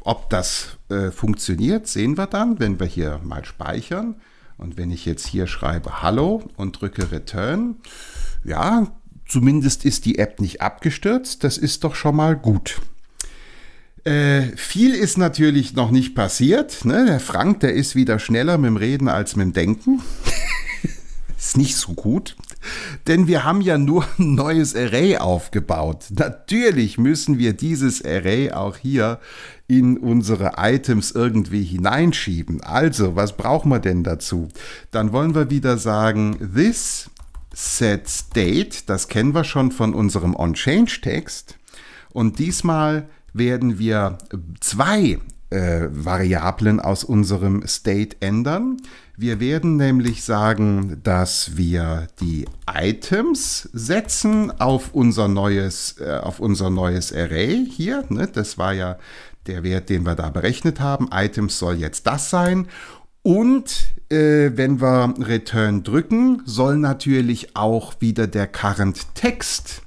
ob das äh, funktioniert, sehen wir dann, wenn wir hier mal speichern. Und wenn ich jetzt hier schreibe Hallo und drücke Return, ja, Zumindest ist die App nicht abgestürzt. Das ist doch schon mal gut. Äh, viel ist natürlich noch nicht passiert. Ne? Der Frank, der ist wieder schneller mit dem Reden als mit dem Denken. ist nicht so gut. Denn wir haben ja nur ein neues Array aufgebaut. Natürlich müssen wir dieses Array auch hier in unsere Items irgendwie hineinschieben. Also, was brauchen wir denn dazu? Dann wollen wir wieder sagen, this setState, das kennen wir schon von unserem onchange text Und diesmal werden wir zwei äh, Variablen aus unserem State ändern. Wir werden nämlich sagen, dass wir die Items setzen auf unser neues, äh, auf unser neues Array hier. Ne? Das war ja der Wert, den wir da berechnet haben. Items soll jetzt das sein. Und äh, wenn wir Return drücken, soll natürlich auch wieder der Current Text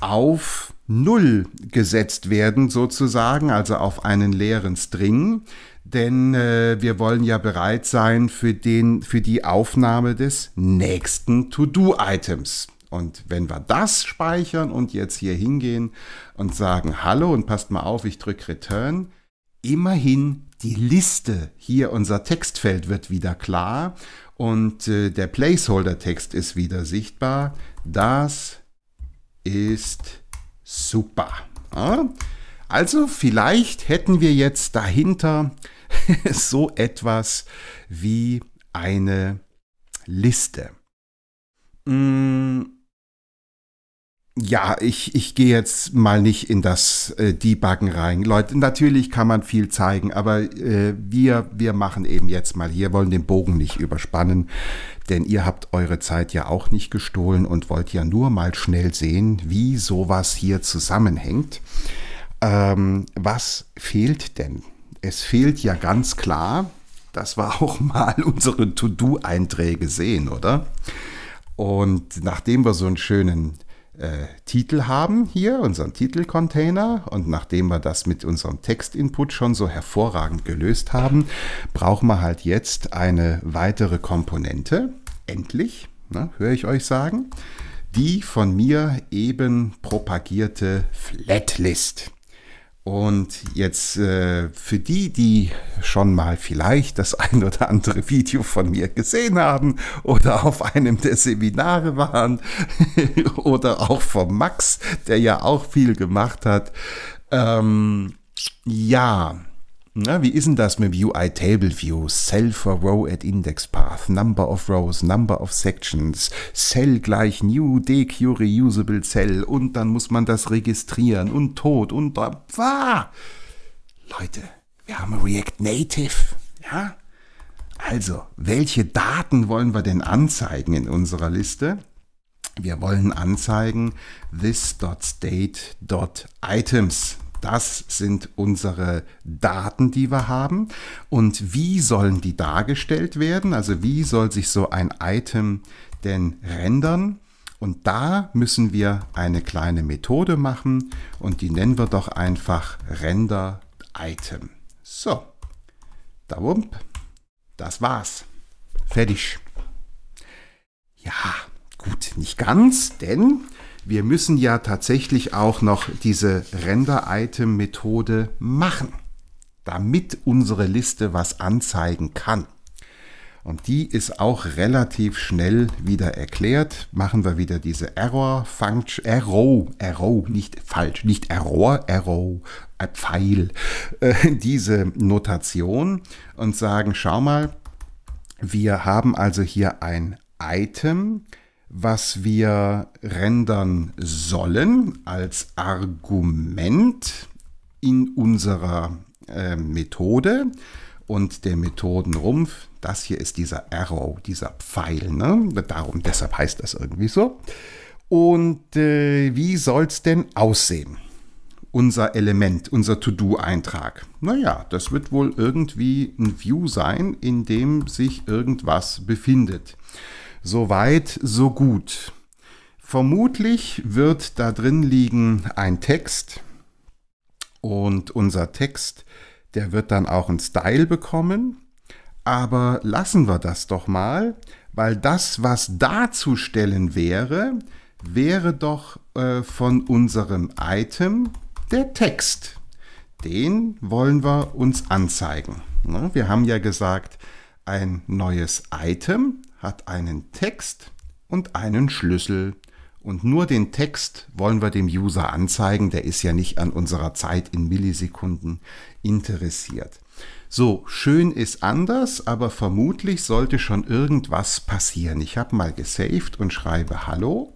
auf Null gesetzt werden, sozusagen, also auf einen leeren String. Denn äh, wir wollen ja bereit sein für, den, für die Aufnahme des nächsten To-Do-Items. Und wenn wir das speichern und jetzt hier hingehen und sagen Hallo und passt mal auf, ich drücke Return, immerhin die Liste, hier unser Textfeld wird wieder klar und äh, der Placeholder-Text ist wieder sichtbar. Das ist super. Also vielleicht hätten wir jetzt dahinter so etwas wie eine Liste. Mm, ja, ich, ich gehe jetzt mal nicht in das äh, Debuggen rein. Leute, natürlich kann man viel zeigen, aber äh, wir, wir machen eben jetzt mal hier, wollen den Bogen nicht überspannen, denn ihr habt eure Zeit ja auch nicht gestohlen und wollt ja nur mal schnell sehen, wie sowas hier zusammenhängt. Ähm, was fehlt denn? Es fehlt ja ganz klar, dass wir auch mal unsere To-Do-Einträge sehen, oder? Und nachdem wir so einen schönen äh, Titel haben hier, unseren Titelcontainer. Und nachdem wir das mit unserem Text-Input schon so hervorragend gelöst haben, brauchen wir halt jetzt eine weitere Komponente. Endlich, ne, höre ich euch sagen. Die von mir eben propagierte Flatlist. Und jetzt äh, für die, die schon mal vielleicht das ein oder andere Video von mir gesehen haben oder auf einem der Seminare waren oder auch von Max, der ja auch viel gemacht hat. Ähm, ja, na, wie ist denn das mit UI Table View? Cell for Row at Index Path, Number of Rows, Number of Sections, Cell gleich New DQ Reusable Cell und dann muss man das registrieren und tot und da. Ah! Leute, wir haben React Native. Ja? Also, welche Daten wollen wir denn anzeigen in unserer Liste? Wir wollen anzeigen this.state.items. Das sind unsere Daten, die wir haben. Und wie sollen die dargestellt werden? Also wie soll sich so ein Item denn rendern? Und da müssen wir eine kleine Methode machen und die nennen wir doch einfach Render Item. So, da wump, das war's. Fertig. Ja, gut, nicht ganz, denn wir müssen ja tatsächlich auch noch diese Render-Item-Methode machen, damit unsere Liste was anzeigen kann. Und die ist auch relativ schnell wieder erklärt. Machen wir wieder diese Error-Function, Arrow, Arrow, nicht falsch, nicht Error, Arrow, äh, Pfeil, äh, diese Notation und sagen, schau mal, wir haben also hier ein Item, was wir rendern sollen als Argument in unserer äh, Methode. Und der Methodenrumpf, das hier ist dieser Arrow, dieser Pfeil. Ne? Darum, deshalb heißt das irgendwie so. Und äh, wie soll es denn aussehen? Unser Element, unser To-Do-Eintrag. Naja, das wird wohl irgendwie ein View sein, in dem sich irgendwas befindet. So weit, so gut. Vermutlich wird da drin liegen ein Text und unser Text, der wird dann auch einen Style bekommen. Aber lassen wir das doch mal, weil das, was darzustellen wäre, wäre doch äh, von unserem Item der Text. Den wollen wir uns anzeigen. Ne? Wir haben ja gesagt, ein neues Item hat einen Text und einen Schlüssel. Und nur den Text wollen wir dem User anzeigen, der ist ja nicht an unserer Zeit in Millisekunden interessiert. So, schön ist anders, aber vermutlich sollte schon irgendwas passieren. Ich habe mal gesaved und schreibe Hallo.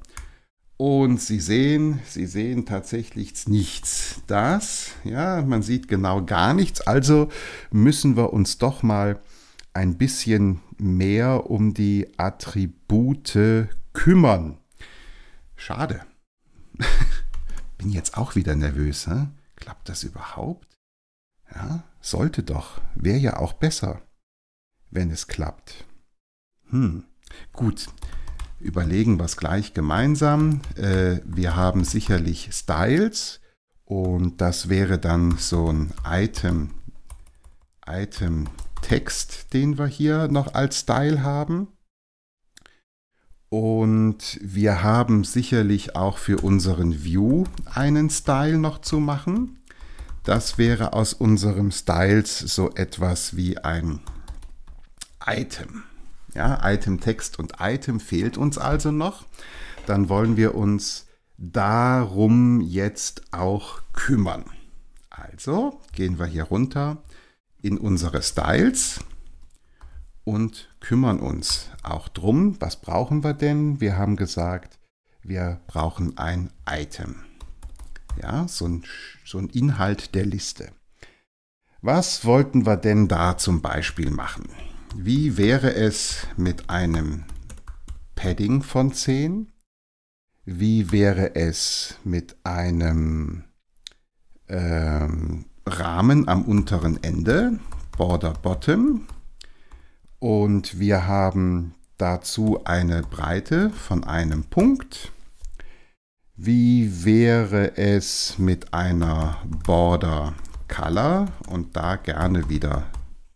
Und Sie sehen, Sie sehen tatsächlich nichts. Das, ja, man sieht genau gar nichts. Also müssen wir uns doch mal ein bisschen mehr um die Attribute kümmern. Schade. Bin jetzt auch wieder nervös. He? Klappt das überhaupt? Ja, sollte doch. Wäre ja auch besser, wenn es klappt. Hm, gut. Überlegen wir es gleich gemeinsam. Äh, wir haben sicherlich Styles und das wäre dann so ein Item. Item Text, den wir hier noch als Style haben. Und wir haben sicherlich auch für unseren View einen Style noch zu machen. Das wäre aus unserem Styles so etwas wie ein Item. Ja, Item Text und Item fehlt uns also noch. Dann wollen wir uns darum jetzt auch kümmern. Also gehen wir hier runter in unsere Styles und kümmern uns auch drum, was brauchen wir denn? Wir haben gesagt, wir brauchen ein Item. Ja, so ein, so ein Inhalt der Liste. Was wollten wir denn da zum Beispiel machen? Wie wäre es mit einem Padding von 10? Wie wäre es mit einem ähm, Rahmen am unteren Ende, Border Bottom. Und wir haben dazu eine Breite von einem Punkt. Wie wäre es mit einer Border Color und da gerne wieder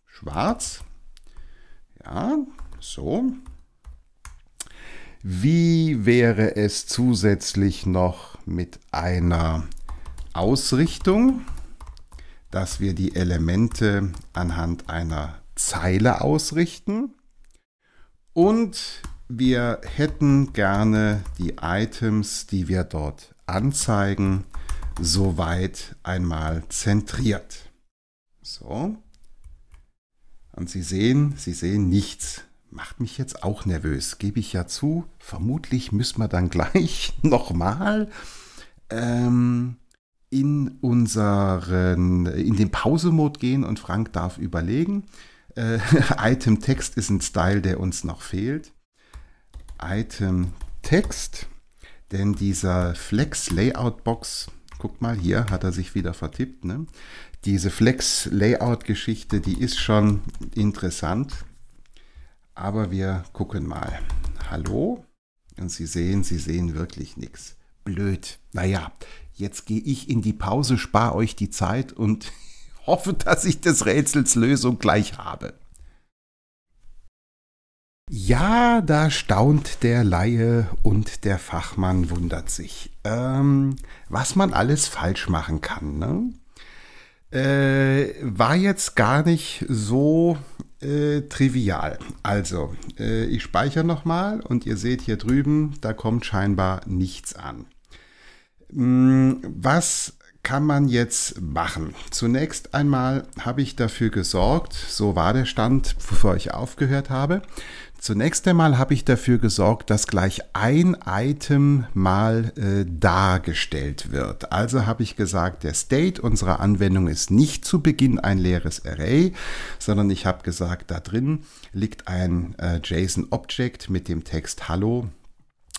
schwarz? Ja, so. Wie wäre es zusätzlich noch mit einer Ausrichtung? dass wir die Elemente anhand einer Zeile ausrichten. Und wir hätten gerne die Items, die wir dort anzeigen, soweit einmal zentriert. So. Und Sie sehen, Sie sehen nichts. Macht mich jetzt auch nervös, gebe ich ja zu. Vermutlich müssen wir dann gleich nochmal ähm, in unseren, in den Pause-Mode gehen und Frank darf überlegen. Äh, Item Text ist ein Style, der uns noch fehlt. Item Text, denn dieser Flex Layout Box, guck mal hier, hat er sich wieder vertippt. Ne? Diese Flex Layout Geschichte, die ist schon interessant, aber wir gucken mal. Hallo? Und Sie sehen, Sie sehen wirklich nichts. Blöd. Naja, Jetzt gehe ich in die Pause, spare euch die Zeit und hoffe, dass ich des Rätsels Lösung gleich habe. Ja, da staunt der Laie und der Fachmann wundert sich, ähm, was man alles falsch machen kann. Ne? Äh, war jetzt gar nicht so äh, trivial. Also, äh, ich speichere nochmal und ihr seht hier drüben, da kommt scheinbar nichts an. Mm, was kann man jetzt machen? Zunächst einmal habe ich dafür gesorgt, so war der Stand, bevor ich aufgehört habe. Zunächst einmal habe ich dafür gesorgt, dass gleich ein Item mal äh, dargestellt wird. Also habe ich gesagt, der State unserer Anwendung ist nicht zu Beginn ein leeres Array, sondern ich habe gesagt, da drin liegt ein äh, JSON-Object mit dem Text Hallo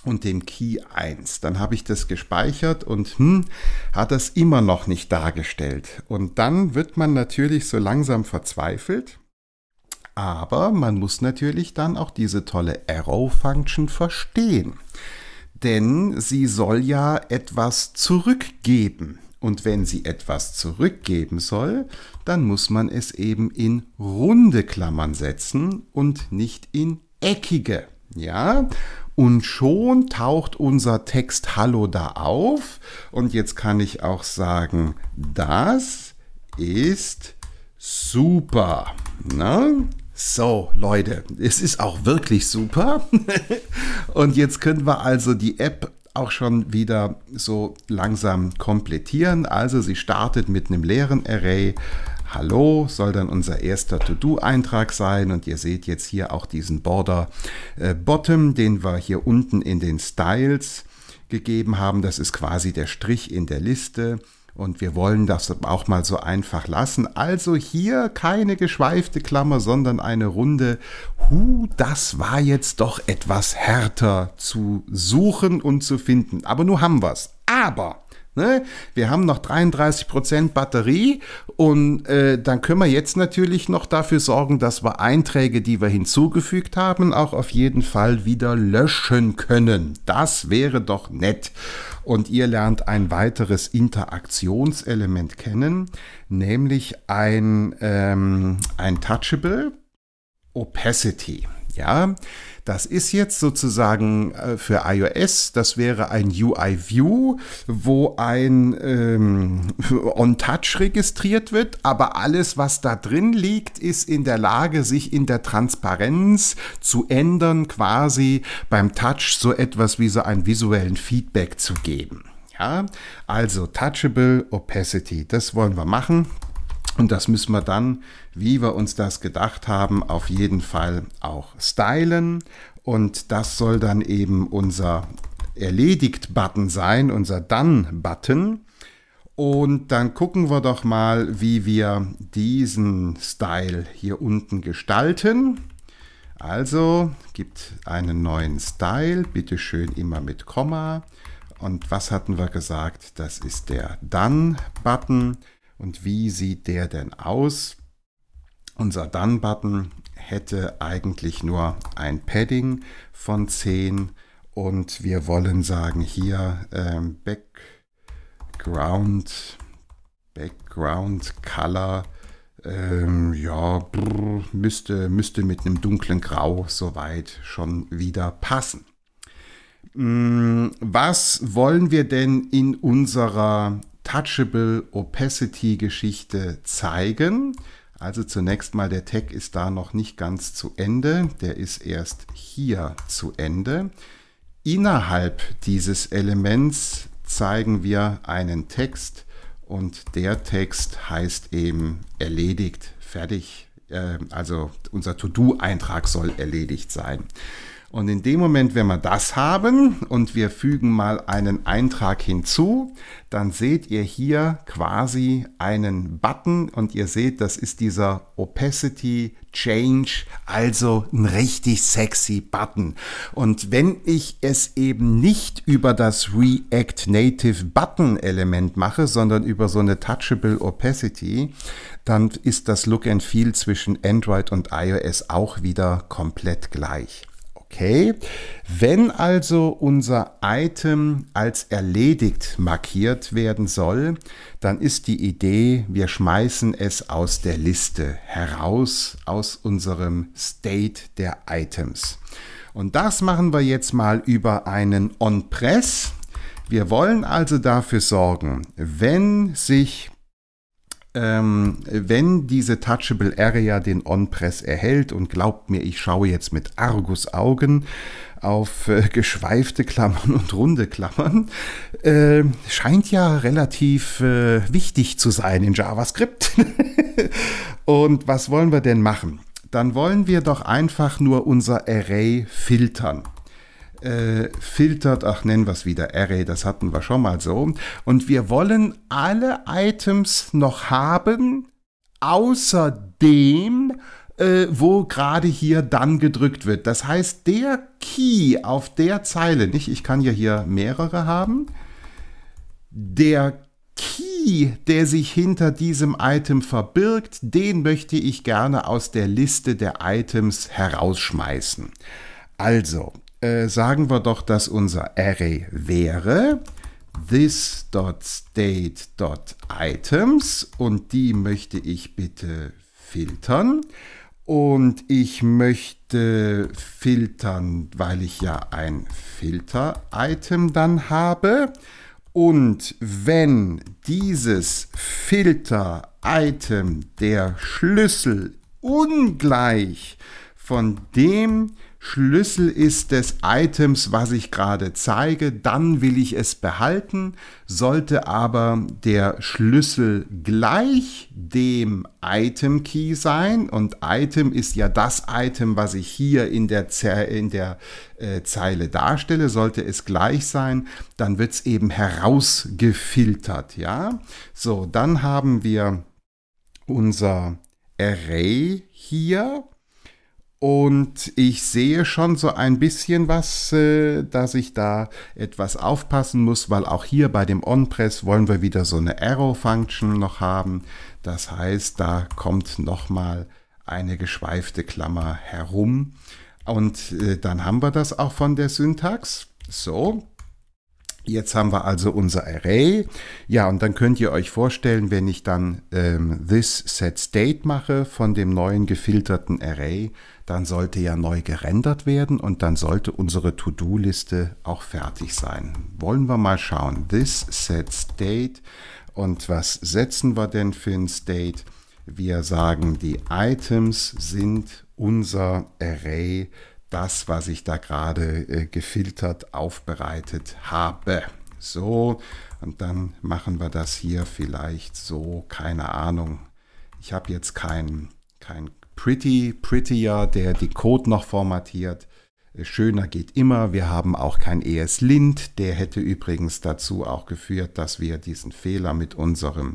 und dem Key 1. Dann habe ich das gespeichert und hm, hat das immer noch nicht dargestellt. Und dann wird man natürlich so langsam verzweifelt. Aber man muss natürlich dann auch diese tolle Arrow-Function verstehen. Denn sie soll ja etwas zurückgeben. Und wenn sie etwas zurückgeben soll, dann muss man es eben in runde Klammern setzen und nicht in eckige. Ja, und schon taucht unser Text Hallo da auf. Und jetzt kann ich auch sagen, das ist super. Ne? So, Leute, es ist auch wirklich super. und jetzt können wir also die App auch schon wieder so langsam komplettieren. Also sie startet mit einem leeren Array, Hallo soll dann unser erster To-Do-Eintrag sein und ihr seht jetzt hier auch diesen Border äh, Bottom, den wir hier unten in den Styles gegeben haben. Das ist quasi der Strich in der Liste und wir wollen das auch mal so einfach lassen. Also hier keine geschweifte Klammer, sondern eine runde. Hu, das war jetzt doch etwas härter zu suchen und zu finden. Aber nun haben wir es. Aber Ne? Wir haben noch 33% Batterie und äh, dann können wir jetzt natürlich noch dafür sorgen, dass wir Einträge, die wir hinzugefügt haben, auch auf jeden Fall wieder löschen können. Das wäre doch nett. Und ihr lernt ein weiteres Interaktionselement kennen, nämlich ein, ähm, ein Touchable Opacity. Ja, das ist jetzt sozusagen äh, für iOS, das wäre ein UI View, wo ein ähm, On-Touch registriert wird, aber alles, was da drin liegt, ist in der Lage, sich in der Transparenz zu ändern, quasi beim Touch so etwas wie so einen visuellen Feedback zu geben. Ja, also Touchable Opacity, das wollen wir machen. Und das müssen wir dann, wie wir uns das gedacht haben, auf jeden Fall auch stylen. Und das soll dann eben unser Erledigt-Button sein, unser done button Und dann gucken wir doch mal, wie wir diesen Style hier unten gestalten. Also gibt einen neuen Style, bitteschön immer mit Komma. Und was hatten wir gesagt? Das ist der done button und wie sieht der denn aus? Unser Done-Button hätte eigentlich nur ein Padding von 10 und wir wollen sagen hier ähm, Background, Background Color, ähm, ja, brr, müsste, müsste mit einem dunklen Grau soweit schon wieder passen. Mm, was wollen wir denn in unserer Touchable Opacity Geschichte zeigen. Also zunächst mal, der Tag ist da noch nicht ganz zu Ende, der ist erst hier zu Ende. Innerhalb dieses Elements zeigen wir einen Text und der Text heißt eben erledigt, fertig. Äh, also unser To-Do-Eintrag soll erledigt sein. Und in dem Moment, wenn wir das haben und wir fügen mal einen Eintrag hinzu, dann seht ihr hier quasi einen Button und ihr seht, das ist dieser Opacity Change, also ein richtig sexy Button. Und wenn ich es eben nicht über das React Native Button Element mache, sondern über so eine Touchable Opacity, dann ist das Look and Feel zwischen Android und iOS auch wieder komplett gleich. Okay. Wenn also unser Item als erledigt markiert werden soll, dann ist die Idee, wir schmeißen es aus der Liste heraus, aus unserem State der Items. Und das machen wir jetzt mal über einen On-Press. Wir wollen also dafür sorgen, wenn sich ähm, wenn diese Touchable Area den On-Press erhält und glaubt mir, ich schaue jetzt mit Argus-Augen auf äh, geschweifte Klammern und runde Klammern, äh, scheint ja relativ äh, wichtig zu sein in JavaScript. und was wollen wir denn machen? Dann wollen wir doch einfach nur unser Array filtern. Äh, filtert, ach nennen wir es wieder Array, e, das hatten wir schon mal so. Und wir wollen alle Items noch haben, außer dem, äh, wo gerade hier dann gedrückt wird. Das heißt, der Key auf der Zeile, nicht, ich kann ja hier mehrere haben, der Key, der sich hinter diesem Item verbirgt, den möchte ich gerne aus der Liste der Items herausschmeißen. Also, äh, sagen wir doch, dass unser Array wäre this.state.items und die möchte ich bitte filtern. Und ich möchte filtern, weil ich ja ein Filter-Item dann habe. Und wenn dieses Filter-Item der Schlüssel ungleich von dem Schlüssel ist des Items, was ich gerade zeige, dann will ich es behalten. Sollte aber der Schlüssel gleich dem Item Key sein und Item ist ja das Item, was ich hier in der, Ze in der äh, Zeile darstelle, sollte es gleich sein, dann wird es eben herausgefiltert. Ja? So, dann haben wir unser Array hier und ich sehe schon so ein bisschen was, äh, dass ich da etwas aufpassen muss, weil auch hier bei dem OnPress wollen wir wieder so eine Arrow-Function noch haben. Das heißt, da kommt nochmal eine geschweifte Klammer herum. Und äh, dann haben wir das auch von der Syntax. So, Jetzt haben wir also unser Array. Ja, und dann könnt ihr euch vorstellen, wenn ich dann ähm, this set state mache von dem neuen gefilterten Array, dann sollte ja neu gerendert werden und dann sollte unsere To-Do-Liste auch fertig sein. Wollen wir mal schauen. This set state. Und was setzen wir denn für ein State? Wir sagen, die Items sind unser Array das, was ich da gerade äh, gefiltert aufbereitet habe. So, und dann machen wir das hier vielleicht so, keine Ahnung. Ich habe jetzt kein, kein Pretty, Prettier, der die Code noch formatiert. Äh, schöner geht immer. Wir haben auch kein ESLint. Der hätte übrigens dazu auch geführt, dass wir diesen Fehler mit unserem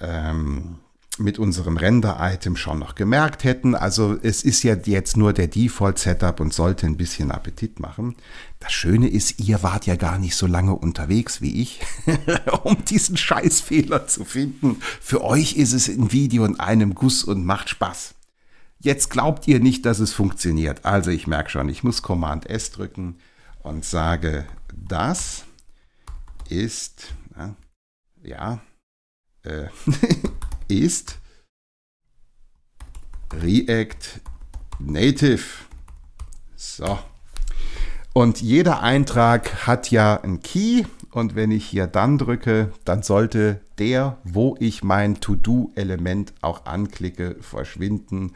ähm, mit unserem Render-Item schon noch gemerkt hätten. Also es ist ja jetzt nur der Default-Setup und sollte ein bisschen Appetit machen. Das Schöne ist, ihr wart ja gar nicht so lange unterwegs wie ich, um diesen Scheißfehler zu finden. Für euch ist es ein Video in einem Guss und macht Spaß. Jetzt glaubt ihr nicht, dass es funktioniert. Also ich merke schon, ich muss Command S drücken und sage, das ist, ja, äh, ist React Native. So. Und jeder Eintrag hat ja einen Key. Und wenn ich hier dann drücke, dann sollte der, wo ich mein To-Do-Element auch anklicke, verschwinden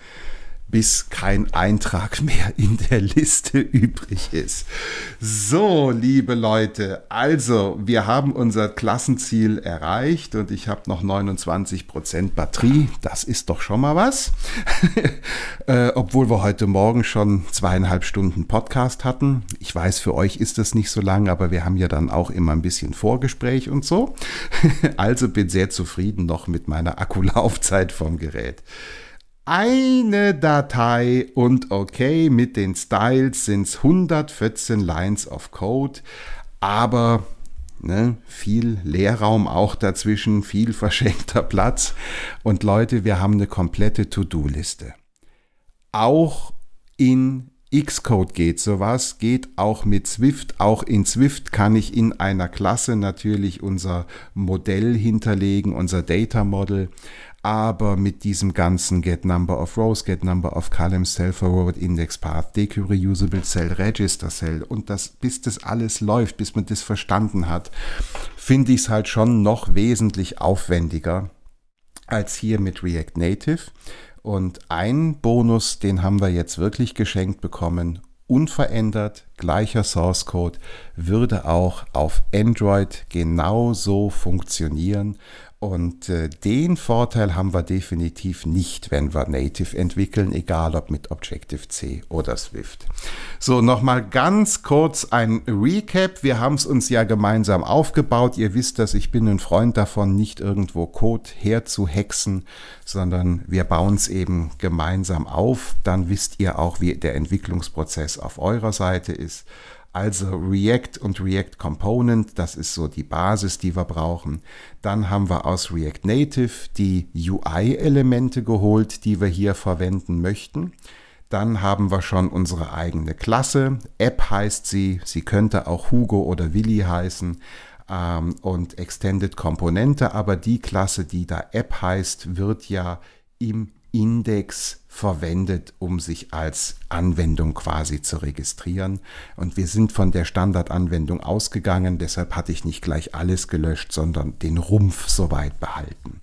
bis kein Eintrag mehr in der Liste übrig ist. So, liebe Leute, also wir haben unser Klassenziel erreicht und ich habe noch 29% Prozent Batterie. Das ist doch schon mal was. äh, obwohl wir heute Morgen schon zweieinhalb Stunden Podcast hatten. Ich weiß, für euch ist das nicht so lang, aber wir haben ja dann auch immer ein bisschen Vorgespräch und so. also bin sehr zufrieden noch mit meiner Akkulaufzeit vom Gerät eine Datei und okay, mit den Styles sind es 114 Lines of Code, aber ne, viel Leerraum auch dazwischen, viel verschenkter Platz und Leute, wir haben eine komplette To-Do-Liste. Auch in Xcode geht sowas, geht auch mit Swift. Auch in Swift kann ich in einer Klasse natürlich unser Modell hinterlegen, unser Data Model. Aber mit diesem ganzen Get Number of Rows, Get Number of Column, Cell Forward Index Path, Dereusable Cell, Register Cell und das, bis das alles läuft, bis man das verstanden hat, finde ich es halt schon noch wesentlich aufwendiger als hier mit React Native. Und ein Bonus, den haben wir jetzt wirklich geschenkt bekommen, unverändert gleicher Source Code würde auch auf Android genauso funktionieren und äh, den Vorteil haben wir definitiv nicht, wenn wir Native entwickeln, egal ob mit Objective-C oder Swift. So, nochmal ganz kurz ein Recap. Wir haben es uns ja gemeinsam aufgebaut. Ihr wisst dass ich bin ein Freund davon, nicht irgendwo Code herzuhexen, sondern wir bauen es eben gemeinsam auf. Dann wisst ihr auch, wie der Entwicklungsprozess auf eurer Seite ist. Also React und React Component, das ist so die Basis, die wir brauchen. Dann haben wir aus React Native die UI-Elemente geholt, die wir hier verwenden möchten. Dann haben wir schon unsere eigene Klasse. App heißt sie. Sie könnte auch Hugo oder Willi heißen. Ähm, und Extended Komponente, aber die Klasse, die da App heißt, wird ja im Index verwendet, um sich als Anwendung quasi zu registrieren. Und wir sind von der Standardanwendung ausgegangen, deshalb hatte ich nicht gleich alles gelöscht, sondern den Rumpf soweit behalten.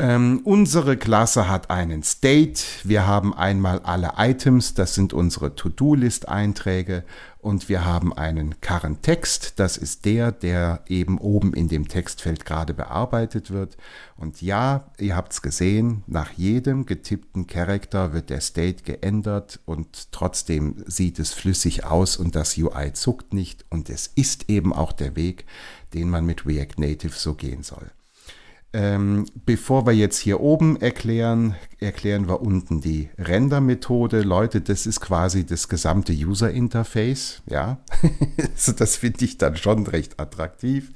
Ähm, unsere Klasse hat einen State. Wir haben einmal alle Items, das sind unsere To-Do-List-Einträge. Und wir haben einen Current Text, das ist der, der eben oben in dem Textfeld gerade bearbeitet wird. Und ja, ihr habt es gesehen, nach jedem getippten Charakter wird der State geändert und trotzdem sieht es flüssig aus und das UI zuckt nicht. Und es ist eben auch der Weg, den man mit React Native so gehen soll. Ähm, bevor wir jetzt hier oben erklären, erklären wir unten die Render-Methode. Leute, das ist quasi das gesamte User-Interface. Ja, also das finde ich dann schon recht attraktiv.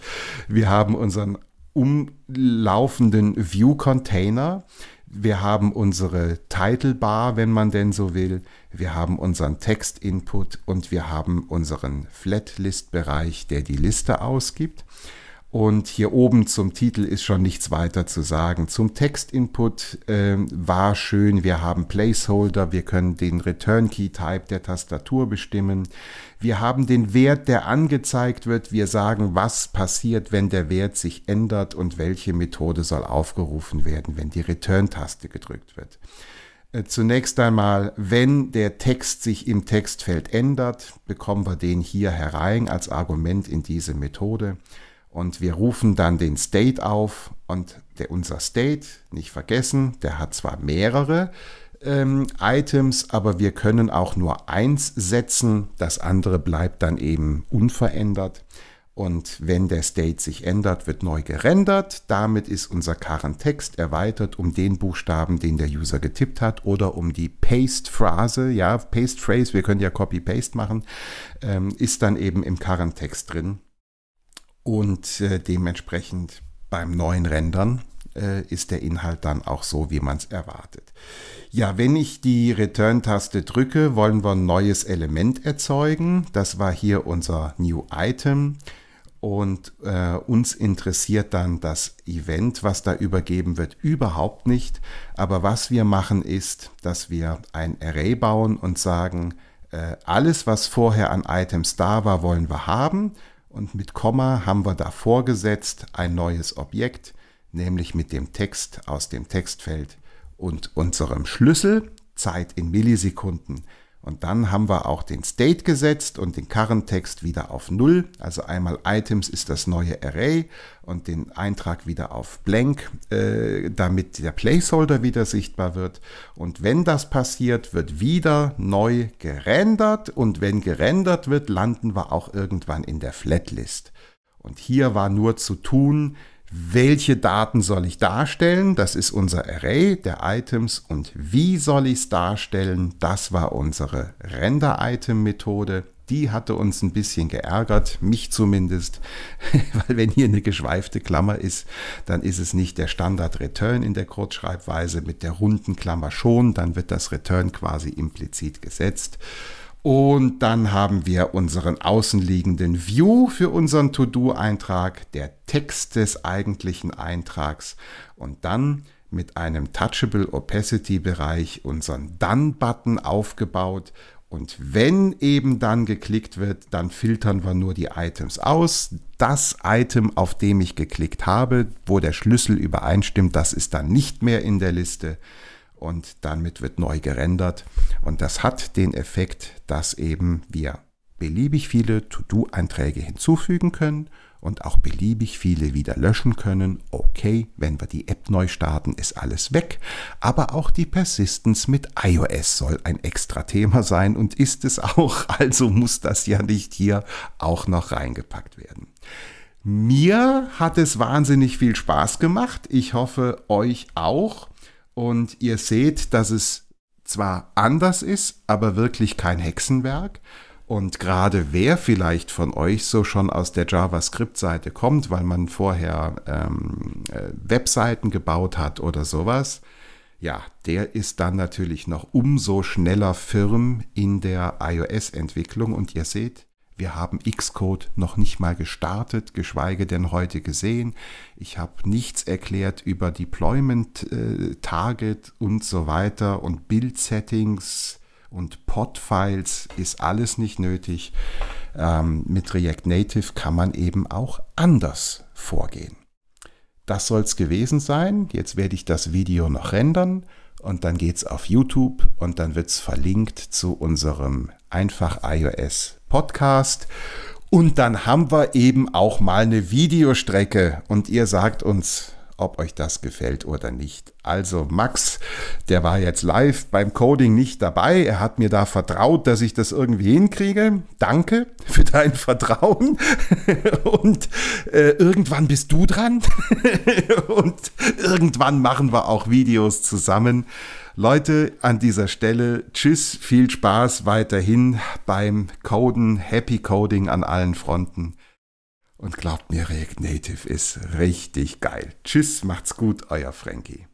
Wir haben unseren umlaufenden View-Container. Wir haben unsere Title-Bar, wenn man denn so will. Wir haben unseren Text-Input und wir haben unseren Flatlist-Bereich, der die Liste ausgibt. Und hier oben zum Titel ist schon nichts weiter zu sagen. Zum Textinput äh, war schön, wir haben Placeholder, wir können den Return Key Type der Tastatur bestimmen. Wir haben den Wert, der angezeigt wird. Wir sagen, was passiert, wenn der Wert sich ändert und welche Methode soll aufgerufen werden, wenn die Return-Taste gedrückt wird. Äh, zunächst einmal, wenn der Text sich im Textfeld ändert, bekommen wir den hier herein als Argument in diese Methode. Und wir rufen dann den State auf und der, unser State, nicht vergessen, der hat zwar mehrere ähm, Items, aber wir können auch nur eins setzen. Das andere bleibt dann eben unverändert. Und wenn der State sich ändert, wird neu gerendert. Damit ist unser Text erweitert um den Buchstaben, den der User getippt hat oder um die Paste-Phrase. Ja, Paste-Phrase, wir können ja Copy-Paste machen, ähm, ist dann eben im Text drin. Und äh, dementsprechend beim neuen Rendern äh, ist der Inhalt dann auch so, wie man es erwartet. Ja, wenn ich die Return-Taste drücke, wollen wir ein neues Element erzeugen. Das war hier unser New Item. Und äh, uns interessiert dann das Event, was da übergeben wird, überhaupt nicht. Aber was wir machen ist, dass wir ein Array bauen und sagen, äh, alles, was vorher an Items da war, wollen wir haben und mit Komma haben wir davor gesetzt ein neues Objekt, nämlich mit dem Text aus dem Textfeld und unserem Schlüssel, Zeit in Millisekunden, und dann haben wir auch den State gesetzt und den Karrentext wieder auf Null. Also einmal Items ist das neue Array und den Eintrag wieder auf Blank, äh, damit der Placeholder wieder sichtbar wird. Und wenn das passiert, wird wieder neu gerendert. Und wenn gerendert wird, landen wir auch irgendwann in der Flatlist. Und hier war nur zu tun, welche Daten soll ich darstellen? Das ist unser Array der Items und wie soll ich es darstellen? Das war unsere Render-Item-Methode. Die hatte uns ein bisschen geärgert, mich zumindest, weil wenn hier eine geschweifte Klammer ist, dann ist es nicht der Standard Return in der Kurzschreibweise mit der runden Klammer schon, dann wird das Return quasi implizit gesetzt. Und dann haben wir unseren außenliegenden View für unseren To-Do-Eintrag, der Text des eigentlichen Eintrags und dann mit einem Touchable Opacity Bereich unseren Done-Button aufgebaut. Und wenn eben dann geklickt wird, dann filtern wir nur die Items aus. Das Item, auf dem ich geklickt habe, wo der Schlüssel übereinstimmt, das ist dann nicht mehr in der Liste und damit wird neu gerendert. Und das hat den Effekt, dass eben wir beliebig viele To-Do-Einträge hinzufügen können und auch beliebig viele wieder löschen können. Okay, wenn wir die App neu starten, ist alles weg. Aber auch die Persistence mit iOS soll ein extra Thema sein und ist es auch. Also muss das ja nicht hier auch noch reingepackt werden. Mir hat es wahnsinnig viel Spaß gemacht. Ich hoffe, euch auch. Und ihr seht, dass es zwar anders ist, aber wirklich kein Hexenwerk. Und gerade wer vielleicht von euch so schon aus der JavaScript-Seite kommt, weil man vorher ähm, äh, Webseiten gebaut hat oder sowas, ja, der ist dann natürlich noch umso schneller firm in der iOS-Entwicklung. Und ihr seht, wir haben Xcode noch nicht mal gestartet, geschweige denn heute gesehen. Ich habe nichts erklärt über Deployment, äh, Target und so weiter und Build-Settings und Pod-Files ist alles nicht nötig. Ähm, mit React Native kann man eben auch anders vorgehen. Das soll es gewesen sein. Jetzt werde ich das Video noch rendern und dann geht es auf YouTube und dann wird es verlinkt zu unserem Einfach iOS Podcast. Und dann haben wir eben auch mal eine Videostrecke und ihr sagt uns, ob euch das gefällt oder nicht. Also Max, der war jetzt live beim Coding nicht dabei. Er hat mir da vertraut, dass ich das irgendwie hinkriege. Danke für dein Vertrauen. Und äh, irgendwann bist du dran. Und irgendwann machen wir auch Videos zusammen. Leute, an dieser Stelle, tschüss, viel Spaß weiterhin beim Coden, Happy Coding an allen Fronten. Und glaubt mir, React Native ist richtig geil. Tschüss, macht's gut, euer Frankie.